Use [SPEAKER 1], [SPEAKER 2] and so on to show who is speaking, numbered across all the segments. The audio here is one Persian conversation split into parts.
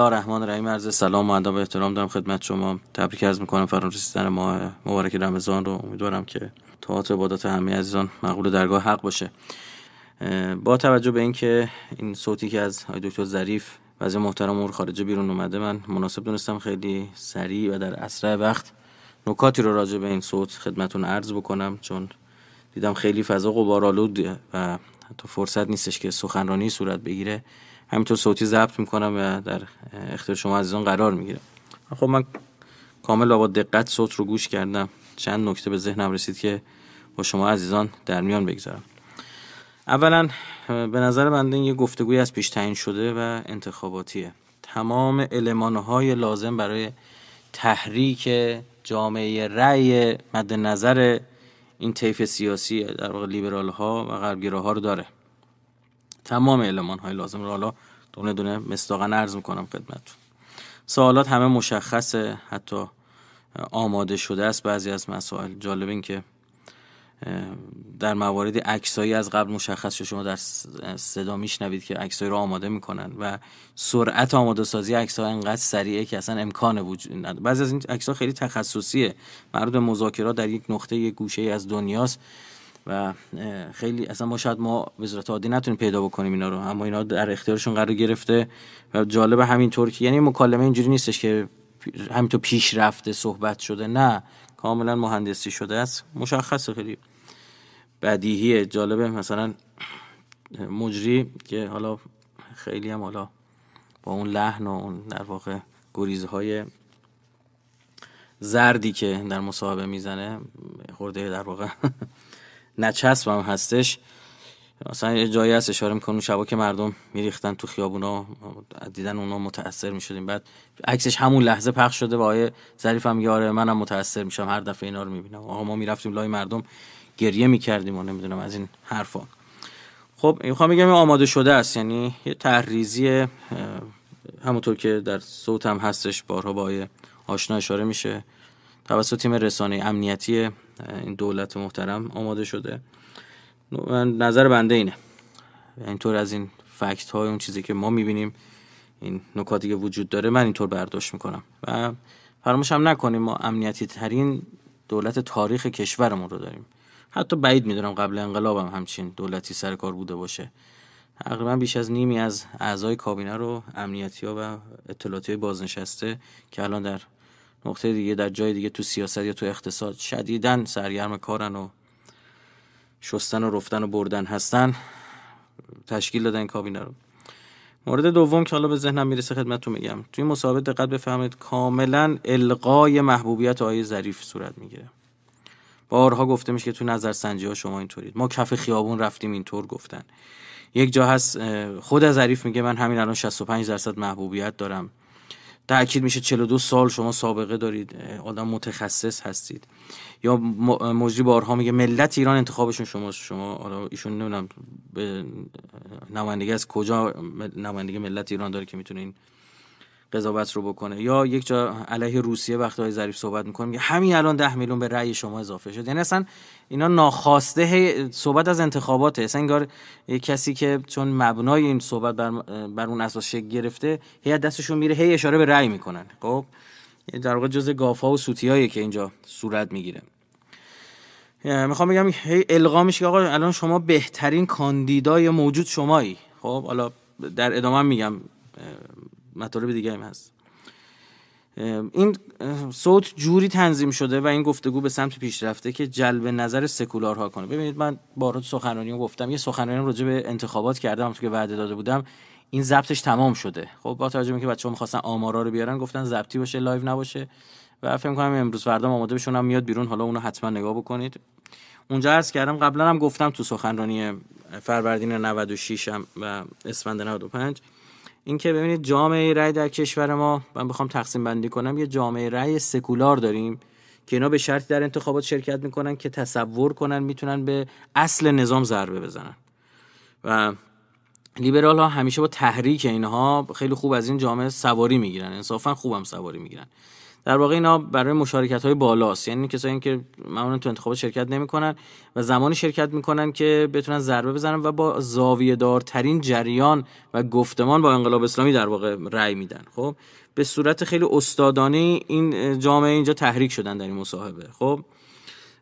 [SPEAKER 1] الله رحمان رحیم عرض سلام و ادب احترام دارم خدمت شما تبریک عرض میکنم فرا رسیدن ماه مبارک رمضان رو امیدوارم که طاعات و عبادات همه عزیزان مقبول درگاه حق باشه با توجه به اینکه این صوتی که از دکتر ظریف وزیر محترم امور خارجه بیرون اومده من مناسب دونستم خیلی سریع و در اسرع وقت نکاتی رو راجع به این صوت خدمتون عرض بکنم چون دیدم خیلی فضا قبارالود و حتی فرصت نیستش که سخنرانی صورت بگیره همینطور صوتی ضبط میکنم و در اختیار شما عزیزان قرار میگیرم خب من کامل با دقت صوت رو گوش کردم چند نکته به ذهنم رسید که با شما عزیزان در میان بگذارم اولا به نظر بنده این یه گفتگوی از پیش تعیین شده و انتخاباتیه تمام المانهای لازم برای تحریک جامعه رأی مد نظر این طیف سیاسی در واقع لیبرال ها و غربگیره ها رو داره تمام علمان های لازم رو حالا دونه دونه مصداقا عرض میکنم خدمتتون سوالات همه مشخصه حتی آماده شده است بعضی از مسائل جالب این که در مواردی عکسایی از قبل مشخص شده شما در صدا میشنوید که عکسایی رو آماده میکنن و سرعت آماده سازی عکس ها اینقدر سریعه که اصلا امکان وجود نداره بعضی از این عکس خیلی تخصصیه مربوط به مذاکرات در یک نقطه یک گوشه از دنیاست و خیلی اصلا ما شاید ما وزارت عادی نتونیم پیدا بکنیم اینا رو اما اینا در اختیارشون قرار گرفته و جالب همینطور که یعنی مکالمه اینجوری نیستش که همینطور پیش رفته صحبت شده نه کاملا مهندسی شده است مشخصه خیلی بدیهیه جالبه مثلا مجری که حالا خیلی هم حالا با اون لحن و اون در واقع گریزهای زردی که در مصاحبه میزنه خورده در واقع هم هستش مثلا یه جایی هست اشاره میکنه شبا که مردم میریختن تو خیابونا دیدن اونا متاثر میشدیم بعد عکسش همون لحظه پخش شده و آیه هم یاره منم متاثر میشم هر دفعه اینا رو میبینم آقا ما میرفتیم لای مردم گریه میکردیم و نمیدونم از این حرفا خب میخوام بگم آماده شده است یعنی یه تحریزی همونطور که در صوت هم هستش بارها با آیه آشنا اشاره میشه توسط تیم رسانه امنیتی این دولت محترم آماده شده نظر بنده اینه اینطور از این فکت های اون چیزی که ما میبینیم این نکاتی که وجود داره من اینطور برداشت میکنم و فراموش هم نکنیم ما امنیتی ترین دولت تاریخ کشورمون رو داریم حتی بعید میدونم قبل انقلابم هم همچین دولتی سر کار بوده باشه تقریبا بیش از نیمی از اعضای کابینه رو امنیتی ها و اطلاعاتی بازنشسته که الان در نقطه دیگه در جای دیگه تو سیاست یا تو اقتصاد شدیدن سرگرم کارن و شستن و رفتن و بردن هستن تشکیل دادن کابینه رو مورد دوم که حالا به ذهنم میرسه خدمتتون میگم توی مصاحبه دقت بفهمید کاملا القای محبوبیت آقای ظریف صورت میگیره بارها گفته میشه که تو نظر سنجی ها شما اینطورید ما کف خیابون رفتیم اینطور گفتن یک جا هست خود ظریف میگه من همین الان 65 درصد محبوبیت دارم تاکید میشه 42 سال شما سابقه دارید آدم متخصص هستید یا مجری بارها میگه ملت ایران انتخابشون شما شما حالا ایشون نمیدونم به نمایندگی از کجا نمایندگی ملت ایران داره که میتونین این قضاوت رو بکنه یا یک جا علیه روسیه وقتی های ظریف صحبت میکنه میگه همین الان ده میلیون به رأی شما اضافه شد یعنی اصلا اینا ناخواسته صحبت از انتخابات اصلا انگار کسی که چون مبنای این صحبت بر, بر اون اساس شکل گرفته هی دستشون میره هی اشاره به رأی میکنن خب در واقع جزء گافا و سوتیایی که اینجا صورت میگیره میخوام بگم هی القا میشه آقا الان شما بهترین کاندیدای موجود شمایی خب حالا در ادامه میگم مطالب دیگه هم هست این صوت جوری تنظیم شده و این گفتگو به سمت پیش رفته که جلب نظر سکولارها کنه ببینید من بارو سخنرانی گفتم یه سخنرانی راجع به انتخابات کردم تو که وعده داده بودم این ضبطش تمام شده خب با توجه که بچه‌ها می‌خواستن آمارا رو بیارن گفتن ضبطی باشه لایو نباشه و فکر کنم امروز فردا آماده بشون هم میاد بیرون حالا اونو حتما نگاه بکنید اونجا عرض کردم قبلا هم گفتم تو سخنرانی فروردین 96 هم و اسفند 95 اینکه ببینید جامعه رای در کشور ما من بخوام تقسیم بندی کنم یه جامعه رای سکولار داریم که اینا به شرطی در انتخابات شرکت میکنن که تصور کنن میتونن به اصل نظام ضربه بزنن و لیبرال ها همیشه با تحریک اینها خیلی خوب از این جامعه سواری میگیرن انصافا خوبم سواری میگیرن در واقع اینا برای مشارکت های بالاست یعنی کسایی که معمولا تو انتخابات شرکت نمیکنن و زمانی شرکت میکنن که بتونن ضربه بزنن و با زاویه دارترین جریان و گفتمان با انقلاب اسلامی در واقع رای میدن خب به صورت خیلی استادانه این جامعه اینجا تحریک شدن در این مصاحبه خب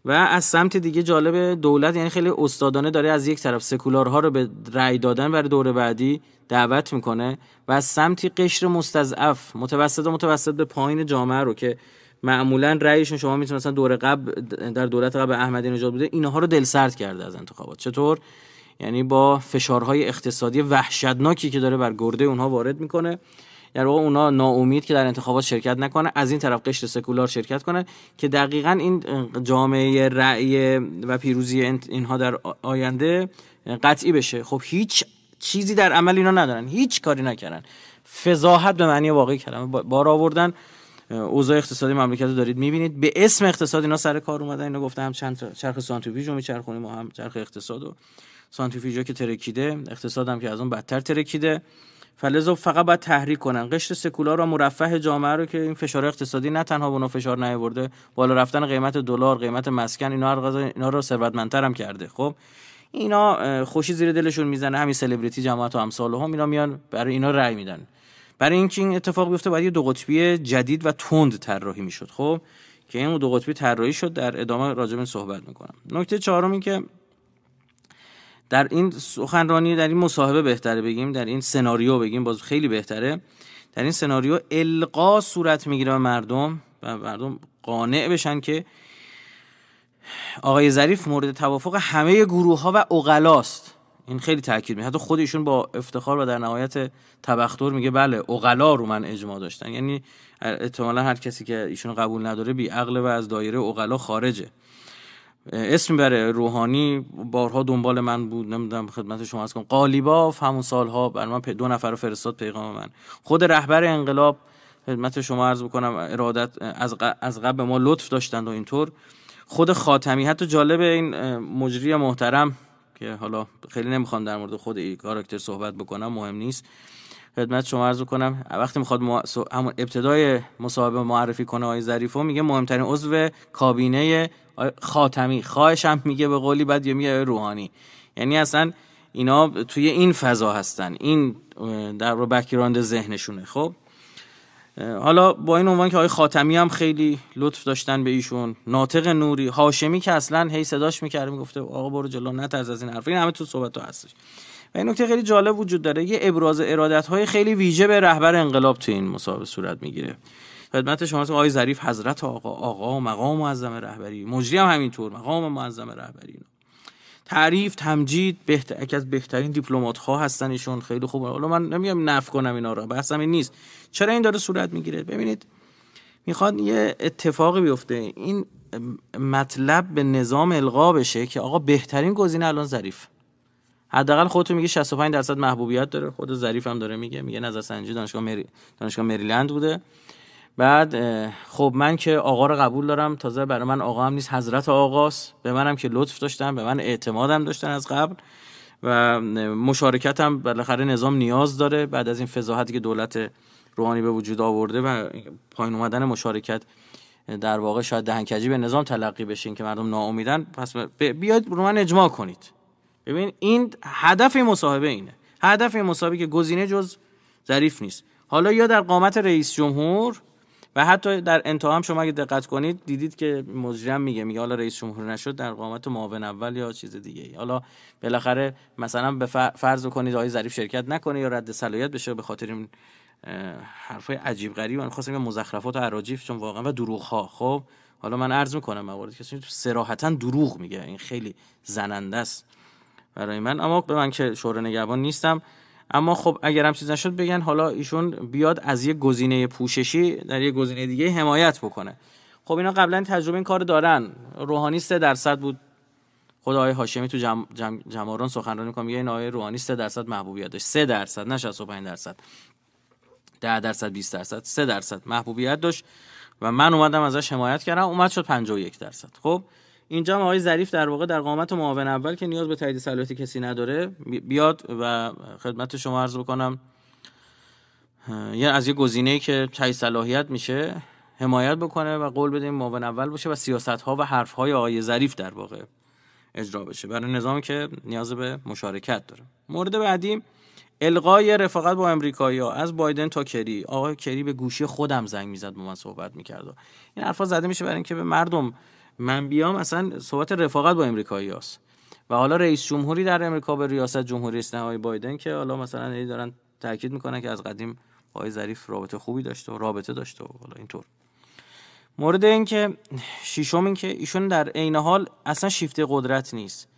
[SPEAKER 1] و از سمت دیگه جالب دولت یعنی خیلی استادانه داره از یک طرف سکولارها رو به رأی دادن برای دور بعدی دعوت میکنه و از سمتی قشر مستضعف متوسط و متوسط به پایین جامعه رو که معمولا رأیشون شما میتونه دور قبل در دولت قبل احمدی نژاد بوده اینها رو دل سرد کرده از انتخابات چطور یعنی با فشارهای اقتصادی وحشتناکی که داره بر گرده اونها وارد میکنه در یعنی واقع اونا ناامید که در انتخابات شرکت نکنه از این طرف قشر سکولار شرکت کنه که دقیقا این جامعه رأی و پیروزی اینها در آینده قطعی بشه خب هیچ چیزی در عمل اینا ندارن هیچ کاری نکردن فضاحت به معنی واقعی کلمه بار آوردن اوضاع اقتصادی مملکت رو دارید میبینید به اسم اقتصاد اینا سر کار اومدن اینو گفتن هم چند چرخ سانتریفیوژ رو میچرخونیم هم چرخ اقتصاد و سانتریفیوژا که ترکیده اقتصادم که از اون بدتر ترکیده فلزا فقط باید تحریک کنن قشر سکولار و مرفه جامعه رو که این فشار اقتصادی نه تنها به فشار فشار نیاورده بالا رفتن قیمت دلار قیمت مسکن اینا رو اینا رو ثروتمندتر هم کرده خب اینا خوشی زیر دلشون میزنه همین سلبریتی جماعت و امثال هم اینا میان برای اینا رأی میدن برای اینکه این اتفاق بیفته باید یه دو قطبی جدید و تند طراحی میشد خب که این دو قطبی طراحی شد در ادامه راجع صحبت میکنم نکته چهارم این که در این سخنرانی در این مصاحبه بهتره بگیم در این سناریو بگیم باز خیلی بهتره در این سناریو القا صورت میگیره مردم و مردم قانع بشن که آقای ظریف مورد توافق همه گروه ها و اقلاست این خیلی تاکید می حتی خودشون با افتخار و در نهایت تبختر میگه بله اوغلا رو من اجماع داشتن یعنی احتمالا هر کسی که ایشون قبول نداره بی عقل و از دایره اوغلا خارجه اسم بره روحانی بارها دنبال من بود نمیدونم خدمت شما از کنم قالیباف همون سالها بر من دو نفر رو فرستاد پیغام من خود رهبر انقلاب خدمت شما عرض بکنم ارادت از, از قبل ما لطف داشتند و اینطور خود خاتمی حتی جالب این مجری محترم که حالا خیلی نمیخوام در مورد خود کاراکتر صحبت بکنم مهم نیست خدمت شما عرض کنم وقتی میخواد همون ابتدای مصاحبه معرفی کنه آقای ظریفو میگه مهمترین عضو کابینه خاتمی خواهش هم میگه به قولی بعد یه میگه روحانی یعنی اصلا اینا توی این فضا هستن این در رو بکیراند ذهنشونه خب حالا با این عنوان که آقای خاتمی هم خیلی لطف داشتن به ایشون ناطق نوری هاشمی که اصلا هی صداش میکرد میگفته آقا برو جلو نترس از این حرف این همه تو صحبت تو هستش و این نکته خیلی جالب وجود داره یه ابراز ارادت های خیلی ویژه به رهبر انقلاب تو این مسابقه صورت میگیره خدمت شما آی ظریف حضرت آقا آقا مقام معظم رهبری مجری هم همینطور مقام معظم رهبری تعریف تمجید بهتر یکی از بهترین دیپلمات ها هستن ایشون خیلی خوبه حالا من نمیام نف کنم اینا رو بحثم این نیست چرا این داره صورت میگیره ببینید میخواد یه اتفاقی بیفته این مطلب به نظام القا بشه که آقا بهترین گزینه الان ظریف حداقل خودتون میگه 65 درصد محبوبیت داره خود ظریف هم داره میگه میگه نظر سنجی دانشگاه مری... دانشگاه مریلند بوده بعد خب من که آقا رو قبول دارم تازه برای من آقا هم نیست حضرت آقاست به منم که لطف داشتن به من اعتمادم داشتن از قبل و مشارکت هم بالاخره نظام نیاز داره بعد از این فضاحتی که دولت روحانی به وجود آورده و پایین اومدن مشارکت در واقع شاید دهنکجی به نظام تلقی بشین که مردم ناامیدن پس بیاید رو من اجماع کنید ببین این هدف این مصاحبه اینه هدف این مصاحبه که گزینه جز ظریف نیست حالا یا در قامت رئیس جمهور و حتی در انتها هم شما اگه دقت کنید دیدید که مجرم میگه میگه حالا رئیس جمهور نشد در قامت معاون اول یا چیز دیگه حالا بالاخره مثلا به فرض کنید آقای ظریف شرکت نکنه یا رد صلاحیت بشه به خاطر این حرفای عجیب غریب من خواستم مزخرفات و عراجیف چون واقعا و دروغ ها خب حالا من عرض میکنم مواردی که صراحتا دروغ میگه این خیلی زننده است برای من اما به من که شوره نگهبان نیستم اما خب اگر هم چیز نشد بگن حالا ایشون بیاد از یه گزینه پوششی در یه گزینه دیگه حمایت بکنه خب اینا قبلا تجربه این کار دارن روحانی 3 درصد بود خدای هاشمی تو جم... جم... جماران سخنرانی میکنم میگه این آقای روحانی 3 درصد محبوبیت داشت 3 درصد نه 65 درصد 10 درصد 20 درصد 3 درصد محبوبیت داشت و من اومدم ازش حمایت کردم اومد شد 51 درصد خب اینجا هم آقای ظریف در واقع در قامت معاون اول که نیاز به تایید صلاحیت کسی نداره بیاد و خدمت شما عرض بکنم یا از یه گزینه‌ای که تایید صلاحیت میشه حمایت بکنه و قول بدیم معاون اول باشه و سیاست ها و حرف های آقای ظریف در واقع اجرا بشه برای نظام که نیاز به مشارکت داره مورد بعدی القای رفاقت با امریکایی ها از بایدن تا کری آقای کری به گوشی خودم زنگ میزد با من صحبت میکرد این حرفا زده میشه برای اینکه به مردم من بیام اصلا صحبت رفاقت با امریکایی هست. و حالا رئیس جمهوری در امریکا به ریاست جمهوری اسنهای بایدن که حالا مثلا ای دارن تاکید میکنن که از قدیم آقای ظریف رابطه خوبی داشته و رابطه داشته و حالا اینطور مورد این که شیشم این که ایشون در عین حال اصلا شیفته قدرت نیست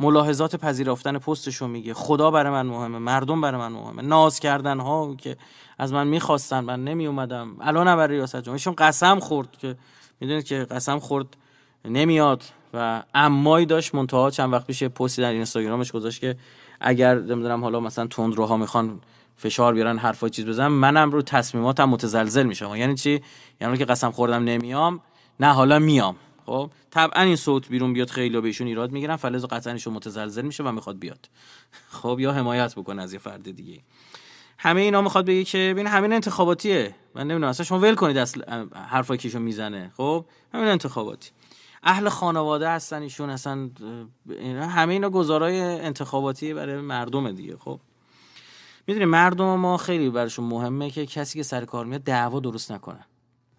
[SPEAKER 1] ملاحظات پذیرفتن پستشو میگه خدا برای من مهمه مردم برای من مهمه ناز کردن ها که از من میخواستن من نمی اومدم الان برای ریاست جمهوریشون قسم خورد که میدونید که قسم خورد نمیاد و امای داشت منتها چند وقت پیش پستی در اینستاگرامش گذاشت که اگر نمیدونم حالا مثلا روها میخوان فشار بیارن حرفای چیز بزنم منم رو تصمیماتم متزلزل میشم یعنی چی یعنی که قسم خوردم نمیام نه حالا میام خب طبعا این صوت بیرون بیاد خیلی بهشون ایراد میگیرن فلز قطعا ایشون متزلزل میشه و میخواد بیاد خب یا حمایت بکنه از یه فرد دیگه همه اینا میخواد بگه که ببین همین انتخاباتیه من نمیدونم اصلا شما ول کنید اصل حرفای کیشو میزنه خب همین انتخاباتی اهل خانواده هستن ایشون اصلا همه اینا گزارای انتخاباتی برای مردم دیگه خب میدونی مردم ما خیلی برشون مهمه که کسی که سر کار میاد دعوا درست نکنه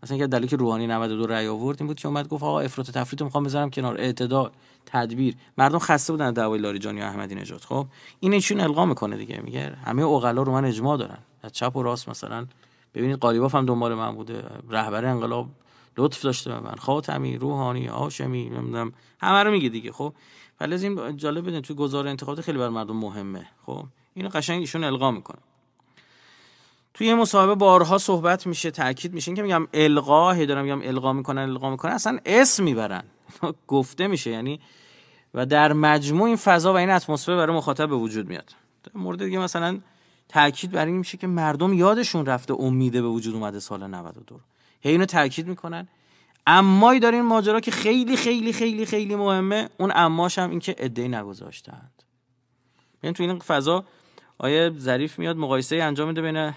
[SPEAKER 1] اصلا که دلیل که روحانی 92 رأی آورد این بود که اومد گفت آقا افراط و تفریط رو میخوام بذارم کنار اعتدال تدبیر مردم خسته بودن از دعوای لاریجانی و احمدی نژاد خب این چون القا میکنه دیگه میگه همه اوغلا رو من اجماع دارن از چپ و راست مثلا ببینید قالیباف هم دنبال من بوده رهبر انقلاب لطف داشته به من خاتمی روحانی آشمی نمیدونم همه رو میگه دیگه خب ولی این جالب بدین تو گزار انتخابات خیلی بر مردم مهمه خب اینو قشنگ ایشون القا میکنه توی یه مصاحبه بارها صحبت میشه تاکید میشه اینکه میگم القا هی دارم میگم القا میکنن القا میکنن اصلا اسم میبرن گفته میشه یعنی و در مجموع این فضا و این اتمسفر برای مخاطب به وجود میاد در مورد دیگه مثلا تاکید بر این میشه که مردم یادشون رفته امیده به وجود اومده سال 92 هی اینو تاکید میکنن امای داره این ماجرا که خیلی خیلی خیلی خیلی مهمه اون اماش هم اینکه ادعی نگذاشتند ببین تو این فضا آیه ظریف میاد مقایسه انجام میده بین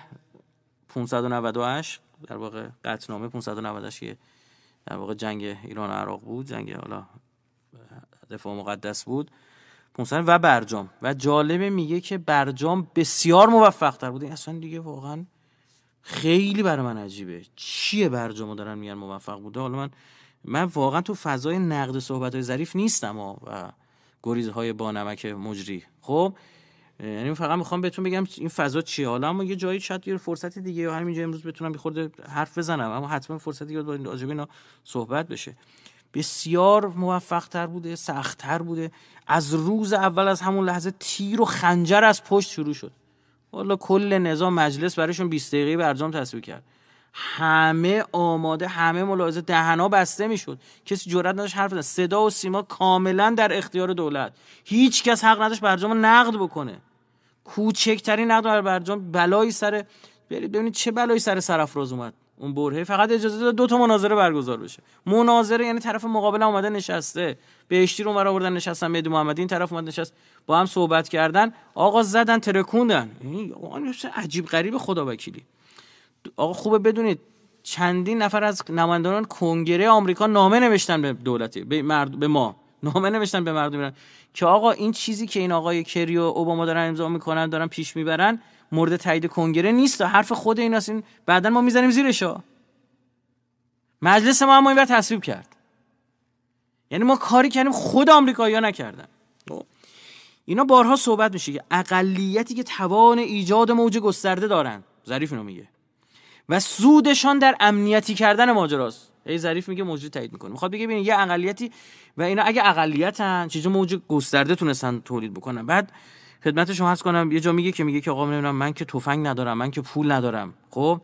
[SPEAKER 1] 598 در واقع قطنامه 598 که در واقع جنگ ایران و عراق بود جنگ حالا دفاع مقدس بود و برجام و جالبه میگه که برجام بسیار موفق تر بود اصلا دیگه واقعا خیلی برای من عجیبه چیه برجامو دارن میگن موفق بوده حالا من من واقعا تو فضای نقد صحبت های ظریف نیستم و, و گریز های با نمک مجری خب یعنی فقط میخوام بهتون بگم این فضا چیه حالا اما یه جایی شاید یه فرصت دیگه یا همینجا امروز بتونم یه حرف بزنم اما حتما فرصتی یاد با اینا صحبت بشه بسیار موفق تر بوده سخت تر بوده از روز اول از همون لحظه تیر و خنجر از پشت شروع شد والا کل نظام مجلس برایشون 20 دقیقه برجام تصویب کرد همه آماده همه ملاحظه دهنا بسته میشد کسی جرئت نداشت حرف بزنه صدا و سیما کاملا در اختیار دولت هیچ کس حق نداشت برجام نقد بکنه کوچکترین نقد بر برجام بلایی سر برید ببینید چه بلایی سر سرافراز اومد اون برهه فقط اجازه داد دو تا مناظره برگزار بشه مناظره یعنی طرف مقابل آمده اومده نشسته بهشتی رو مرا آوردن نشستن مهدی محمدی این طرف اومد نشست با هم صحبت کردن آقا زدن ترکوندن این عجیب غریب خدا وکیلی آقا خوبه بدونید چندین نفر از نمایندگان کنگره آمریکا نامه نوشتن به دولتی به, مرد... به ما نامه نوشتن به مردم که آقا این چیزی که این آقای کری و اوباما دارن امضا میکنن دارن پیش میبرن مورد تایید کنگره نیست حرف خود این این بعدا ما میزنیم زیرشا مجلس ما هم اینور تصویب کرد یعنی ما کاری کردیم خود آمریکایی‌ها نکردن خب. اینا بارها صحبت میشه که اقلیتی که توان ایجاد موج گسترده دارن ظریف اینو میگه و سودشان در امنیتی کردن ماجراست ای ظریف میگه موجود تایید میکنه میخواد بگه ببین یه اقلیتی و اینا اگه اقلیتن چیزا موج گسترده تونستن تولید بکنن بعد خدمت شما هست کنم یه جا میگه که میگه که آقا نمیدونم من که تفنگ ندارم من که پول ندارم خب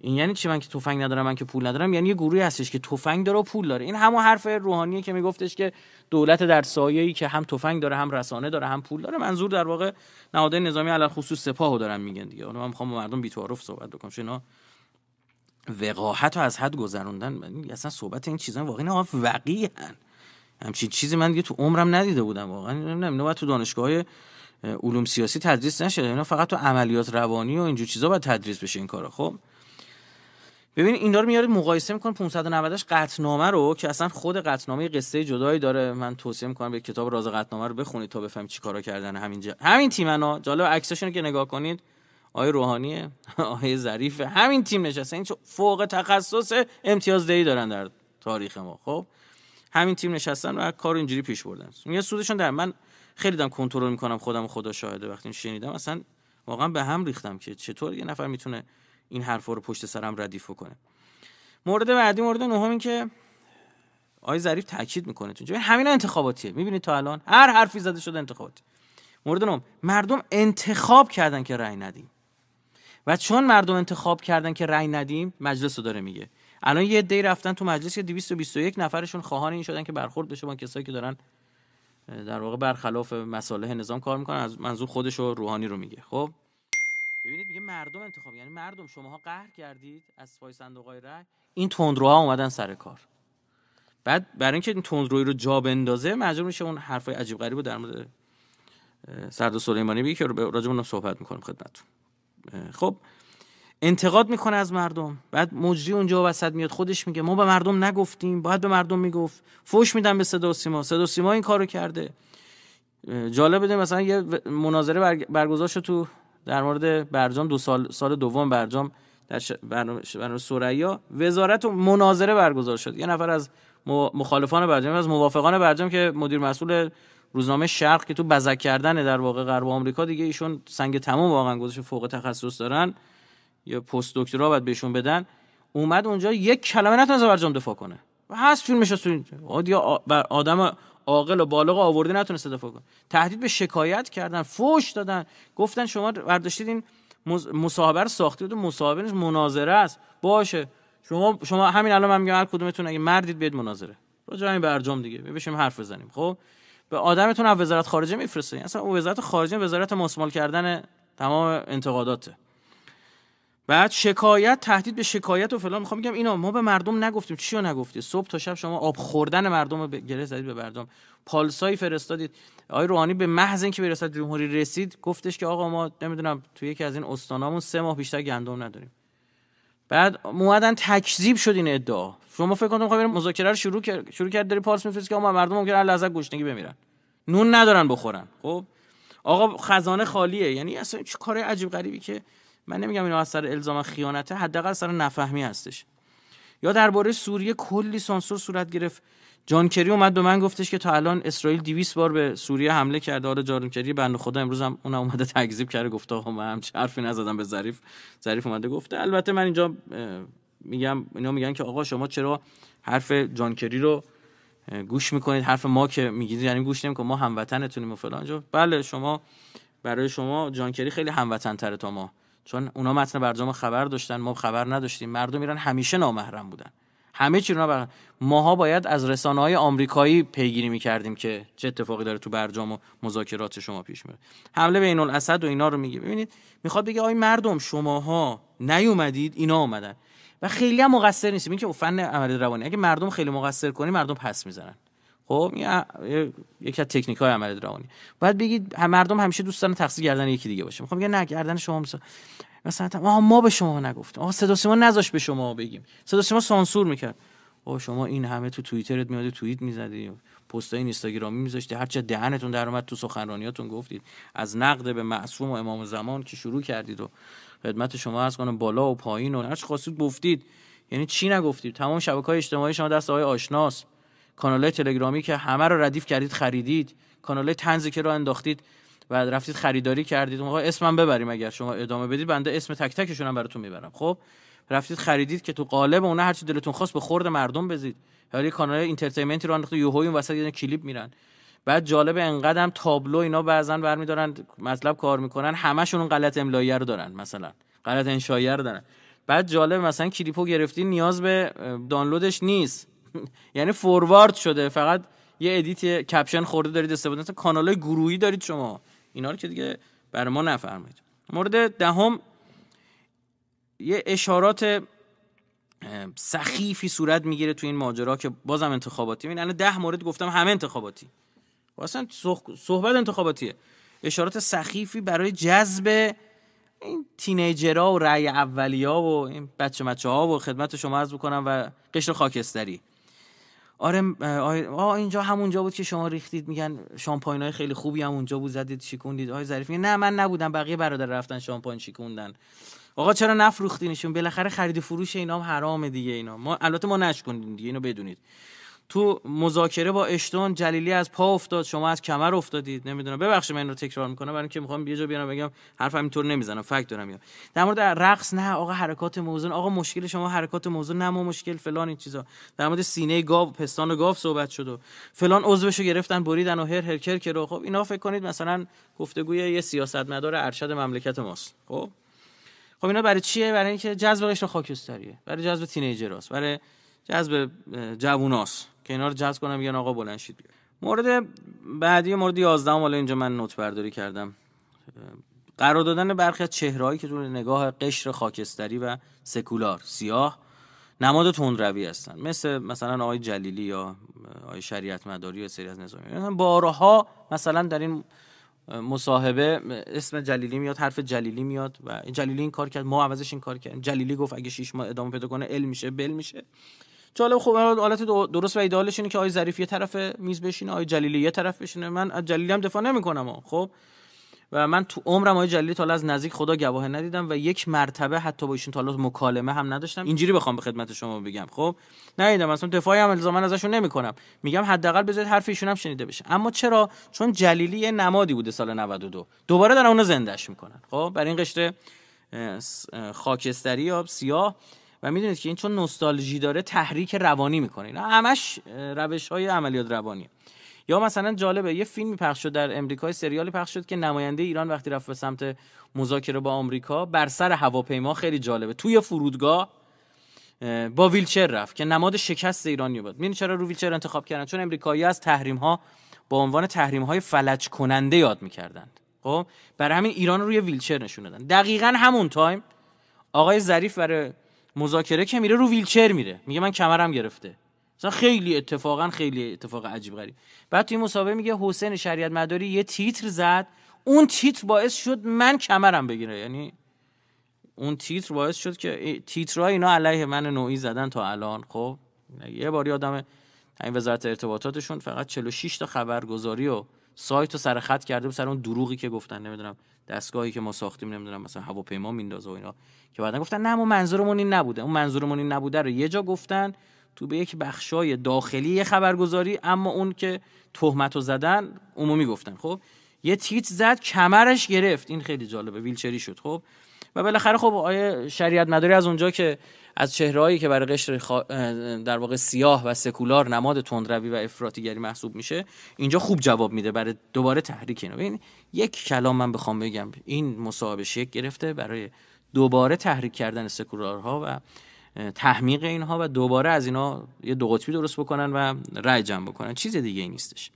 [SPEAKER 1] این یعنی چی من که تفنگ ندارم من که پول ندارم یعنی یه گروهی هستش که تفنگ داره و پول داره این همون حرف روحانیه که میگفتش که دولت در سایه‌ای که هم تفنگ داره هم رسانه داره هم پول داره منظور در واقع نهادهای نظامی علل خصوص سپاهو دارن میگن دیگه من میخوام مردم بی تعارف صحبت بکنم چون وقاحت رو از حد گذروندن اصلا صحبت این چیزا واقعا وقیهن همچین چیزی من دیگه تو عمرم ندیده بودم واقعا نمیدونم تو دانشگاه های علوم سیاسی تدریس نشه اینا فقط تو عملیات روانی و اینجور چیزا باید تدریس بشه این کارا خب ببین اینا رو میاره مقایسه میکنه 590 اش قطنامه رو که اصلا خود قطنامه قصه جدایی داره من توصیه میکنم به کتاب راز قطنامه رو بخونید تا بفهمید چیکارا کردن همین جا. همین تیمنا جالب عکساشون رو که نگاه کنید آی روحانیه آی ظریفه همین تیم نشسته این فوق تخصص امتیاز دهی دارن در تاریخ ما خب همین تیم نشستن و کار اینجوری پیش بردن یه سودشون در من خیلی دم کنترل میکنم خودم و خدا شاهده وقتی شنیدم اصلا واقعا به هم ریختم که چطور یه نفر میتونه این حرفا رو پشت سرم ردیف کنه مورد بعدی مورد نهم این که آقای ظریف تاکید میکنه تو همین انتخاباتیه میبینید تا الان هر حرفی زده شده انتخاباتی مورد نهم مردم انتخاب کردن که رأی ندیم و چون مردم انتخاب کردن که رأی ندیم مجلس رو داره میگه الان یه دی رفتن تو مجلس که 221 نفرشون خواهان این شدن که برخورد بشه با کسایی که دارن در واقع برخلاف مصالح نظام کار میکنن از منظور خودش و روحانی رو میگه خب ببینید میگه مردم انتخاب یعنی مردم شماها قهر کردید از پای صندوقای رای این تندروها اومدن سر کار بعد برای اینکه این تندروی رو جا بندازه مجبور میشه اون حرفای عجیب غریب رو در مورد سرد سلیمانی بگه که راجع اونم صحبت میکنیم خدمتتون خب انتقاد میکنه از مردم بعد مجری اونجا وسط میاد خودش میگه ما به مردم نگفتیم باید به مردم میگفت فوش میدن به صدا و سیما صدا و سیما این کارو کرده جالب بده مثلا یه مناظره برگزار شد تو در مورد برجام دو سال سال دوم برجام در برنامه, برنامه سوریا وزارت و مناظره برگزار شد یه نفر از مخالفان برجام از موافقان برجام که مدیر مسئول روزنامه شرق که تو بزک کردن در واقع غرب آمریکا دیگه ایشون سنگ تمام واقعا گذاشت فوق تخصص دارن یا پست دکترا باید بهشون بدن اومد اونجا یک کلمه نتونست برجام دفاع کنه و هست فیلمش میشه تو بر آدم عاقل و بالغ آورده نتونست دفاع کنه تهدید به شکایت کردن فوش دادن گفتن شما برداشتید این مصاحبه رو بود مصاحبه مناظره است باشه شما شما همین الان من میگم هر کدومتون اگه مردید بید مناظره راجع این برجام دیگه بشیم حرف بزنیم خب به آدمتون از وزارت خارجه میفرستین اصلا وزارت خارجه وزارت مسمال کردن تمام انتقاداته بعد شکایت تهدید به شکایت و فلان میخوام بگم اینا ما به مردم نگفتیم چی رو نگفتید صبح تا شب شما آب خوردن مردم رو گره زدید به مردم پالسایی فرستادید آقای روحانی به محض اینکه به ریاست جمهوری رسید گفتش که آقا ما نمیدونم توی یکی از این استانامون سه ماه بیشتر گندم نداریم بعد موعدن تکذیب شد این ادعا شما فکر کنم میخوایم مذاکره رو شروع کرد شروع کرد داری پالس میفرستی که آقا مردم ممکن از لحظه گشنگی بمیرن نون ندارن بخورن خب آقا خزانه خالیه یعنی اصلا چه کار عجیب غریبی که من نمیگم اینا از سر الزام خیانته حداقل سر نفهمی هستش یا درباره سوریه کلی سانسور صورت گرفت جان کری اومد به من گفتش که تا الان اسرائیل 200 بار به سوریه حمله کرده آره جان کری بنده خدا امروز هم اون اومده تکذیب کرده گفته آقا من هم حرفی نزدم به ظریف ظریف اومده گفته البته من اینجا میگم اینا میگن که آقا شما چرا حرف جان کری رو گوش میکنید حرف ما که میگید یعنی گوش نمیکن ما هموطنتونیم و فلان جو بله شما برای شما جان کری خیلی هموطن تره تا ما چون اونا متن برجام خبر داشتن ما خبر نداشتیم مردم ایران همیشه نامحرم بودن همه چی بر... ماها باید از رسانه های آمریکایی پیگیری میکردیم که چه اتفاقی داره تو برجام و مذاکرات شما پیش میره حمله بین الاسد و اینا رو میگه ببینید میخواد بگه آی مردم شماها نیومدید اینا آمدن و خیلی هم مقصر نیستیم این که فن عمل روانی اگه مردم خیلی مقصر کنی مردم پس میزنن خب یک یکی از تکنیک های عمل درونی بعد بگید هم مردم همیشه دوست دارن تقصیر گردن یکی دیگه باشه میخوام بگم نه گردن شما مثلا مثلا آها ما به شما نگفتیم آها صدا سیما نذاش به شما بگیم صدا سیما سانسور میکرد آه شما این همه تو توییترت میاد توییت میزدی پست های اینستاگرامی میذاشتی هر چه دهنتون در اومد تو سخنرانیاتون گفتید از نقد به معصوم و امام زمان که شروع کردید و خدمت شما از کنم بالا و پایین و هر خواستید گفتید یعنی چی نگفتید تمام های اجتماعی شما دست های آشناست کانال تلگرامی که همه رو ردیف کردید خریدید کانال تنزی که رو انداختید و رفتید خریداری کردید موقع اسمم ببریم اگر شما ادامه بدید بنده اسم تک تکشون هم براتون میبرم خب رفتید خریدید که تو قالب اونها هرچی دلتون خواست به خورد مردم بزید حالا کانال اینترتینمنتی رو انداخته یوهوی این وسط یه کلیپ میرن بعد جالب انقدرم تابلو اینا بعضا برمیدارن مطلب کار میکنن همشون اون غلط املایی رو دارن مثلا غلط انشایی رو دارن بعد جالب مثلا کلیپو گرفتی نیاز به دانلودش نیست یعنی فوروارد شده فقط یه ادیت کپشن خورده دارید استفاده مثلا کانالای گروهی دارید شما اینا رو که دیگه بر ما نفرمایید مورد دهم یه اشارات سخیفی صورت میگیره تو این ماجرا که بازم انتخاباتی این الان ده مورد گفتم همه انتخاباتی خب اصلا صحبت انتخاباتیه اشارات سخیفی برای جذب این تینیجرها و رأی اولیا و این بچه مچه ها و خدمت شما از بکنم و قشر خاکستری آره آه اینجا همونجا بود که شما ریختید میگن شامپاین های خیلی خوبی هم اونجا بود زدید شیکوندید آقای ظریف نه من نبودم بقیه برادر رفتن شامپاین شیکوندن آقا چرا نفروختینشون بالاخره خرید و فروش اینا هم حرامه دیگه اینا ما البته ما نشکوندیم دیگه اینو بدونید تو مذاکره با اشتون جلیلی از پا افتاد شما از کمر افتادید نمیدونم ببخشید من اینو تکرار میکنم برای اینکه میخوام یه جا بیارم بگم حرف اینطور نمیزنم فکت دارم یا در مورد رقص نه آقا حرکات موزون آقا مشکل شما حرکات موزون نه ما مشکل فلان این چیزا در مورد سینه گاو پستان گاو صحبت شد و فلان عضوشو گرفتن بریدن و هر هرکر که خب اینا فکر کنید مثلا گفتگوی یه سیاستمدار ارشد مملکت ماست خب خب اینا برای چیه برای اینکه جذب قشر خاکستریه برای جذب تینیجراست برای جذب جووناست که اینا رو جذب کنم میگن یعنی آقا بلند شید مورد بعدی مورد 11 حالا اینجا من نوت برداری کردم قرار دادن برخی از چهرهایی که تو نگاه قشر خاکستری و سکولار سیاه نماد تندروی هستن مثل مثلا آقای جلیلی یا آقای شریعت مداری یا سری از نظامی بارها مثلا در این مصاحبه اسم جلیلی میاد حرف جلیلی میاد و این جلیلی این کار کرد ما عوضش این کار کرد جلیلی گفت اگه شیش ما ادامه پیدا کنه علم میشه بل میشه جالب خب حالت درست و ایدالش اینه که آی ظریف یه طرف میز بشینه آی جلیلی یه طرف بشینه من از جلیلی هم دفاع نمیکنم خب و من تو عمرم آقای جلیلی تا از نزدیک خدا گواه ندیدم و یک مرتبه حتی با ایشون تا مکالمه هم نداشتم اینجوری بخوام به خدمت شما بگم خب ندیدم اصلا دفاعی هم الزاما ازشون نمیکنم میگم حداقل بذارید حرف ایشون هم شنیده بشه اما چرا چون جلیلی یه نمادی بوده سال 92 دوباره دارن اونو زندهش میکنن خب بر این قشر خاکستری یا سیاه و میدونید که این چون نوستالژی داره تحریک روانی میکنه اینا همش روش های عملیات روانی یا مثلا جالبه یه فیلمی پخش شد در امریکا سریالی پخش شد که نماینده ایران وقتی رفت به سمت مذاکره با آمریکا بر سر هواپیما خیلی جالبه توی فرودگاه با ویلچر رفت که نماد شکست ایرانی بود میدونی چرا رو ویلچر انتخاب کردن چون امریکایی از تحریم ها با عنوان تحریم های فلج کننده یاد میکردند خب برای همین ایران روی ویلچر نشون دادن دقیقا همون تایم آقای ظریف برای مذاکره که میره رو ویلچر میره میگه من کمرم گرفته مثلا خیلی اتفاقا خیلی اتفاق عجیب غریب بعد توی مسابقه میگه حسین شریعت مداری یه تیتر زد اون تیتر باعث شد من کمرم بگیره یعنی اون تیتر باعث شد که تیترها اینا علیه من نوعی زدن تا الان خب یه باری آدم این وزارت ارتباطاتشون فقط 46 تا خبرگزاری و سایت رو سر خط کرده سر اون دروغی که گفتن نمیدونم دستگاهی که ما ساختیم نمیدونم مثلا هواپیما میندازه و اینا که بعدا گفتن نه ما منظورمون این نبوده اون منظورمون این نبوده رو یه جا گفتن تو به یک بخشای داخلی یه خبرگزاری اما اون که تهمت و زدن عمومی گفتن خب یه تیت زد کمرش گرفت این خیلی جالبه ویلچری شد خب و بالاخره خب آیه شریعت مداری از اونجا که از چهرهایی که برای قشر در واقع سیاه و سکولار نماد تندروی و افراطیگری محسوب میشه اینجا خوب جواب میده برای دوباره تحریک اینو ببین یک کلام من بخوام بگم این مصاحبه شک گرفته برای دوباره تحریک کردن سکولارها و تحمیق اینها و دوباره از اینا یه دو قطبی درست بکنن و رأی جمع بکنن چیز دیگه ای نیستش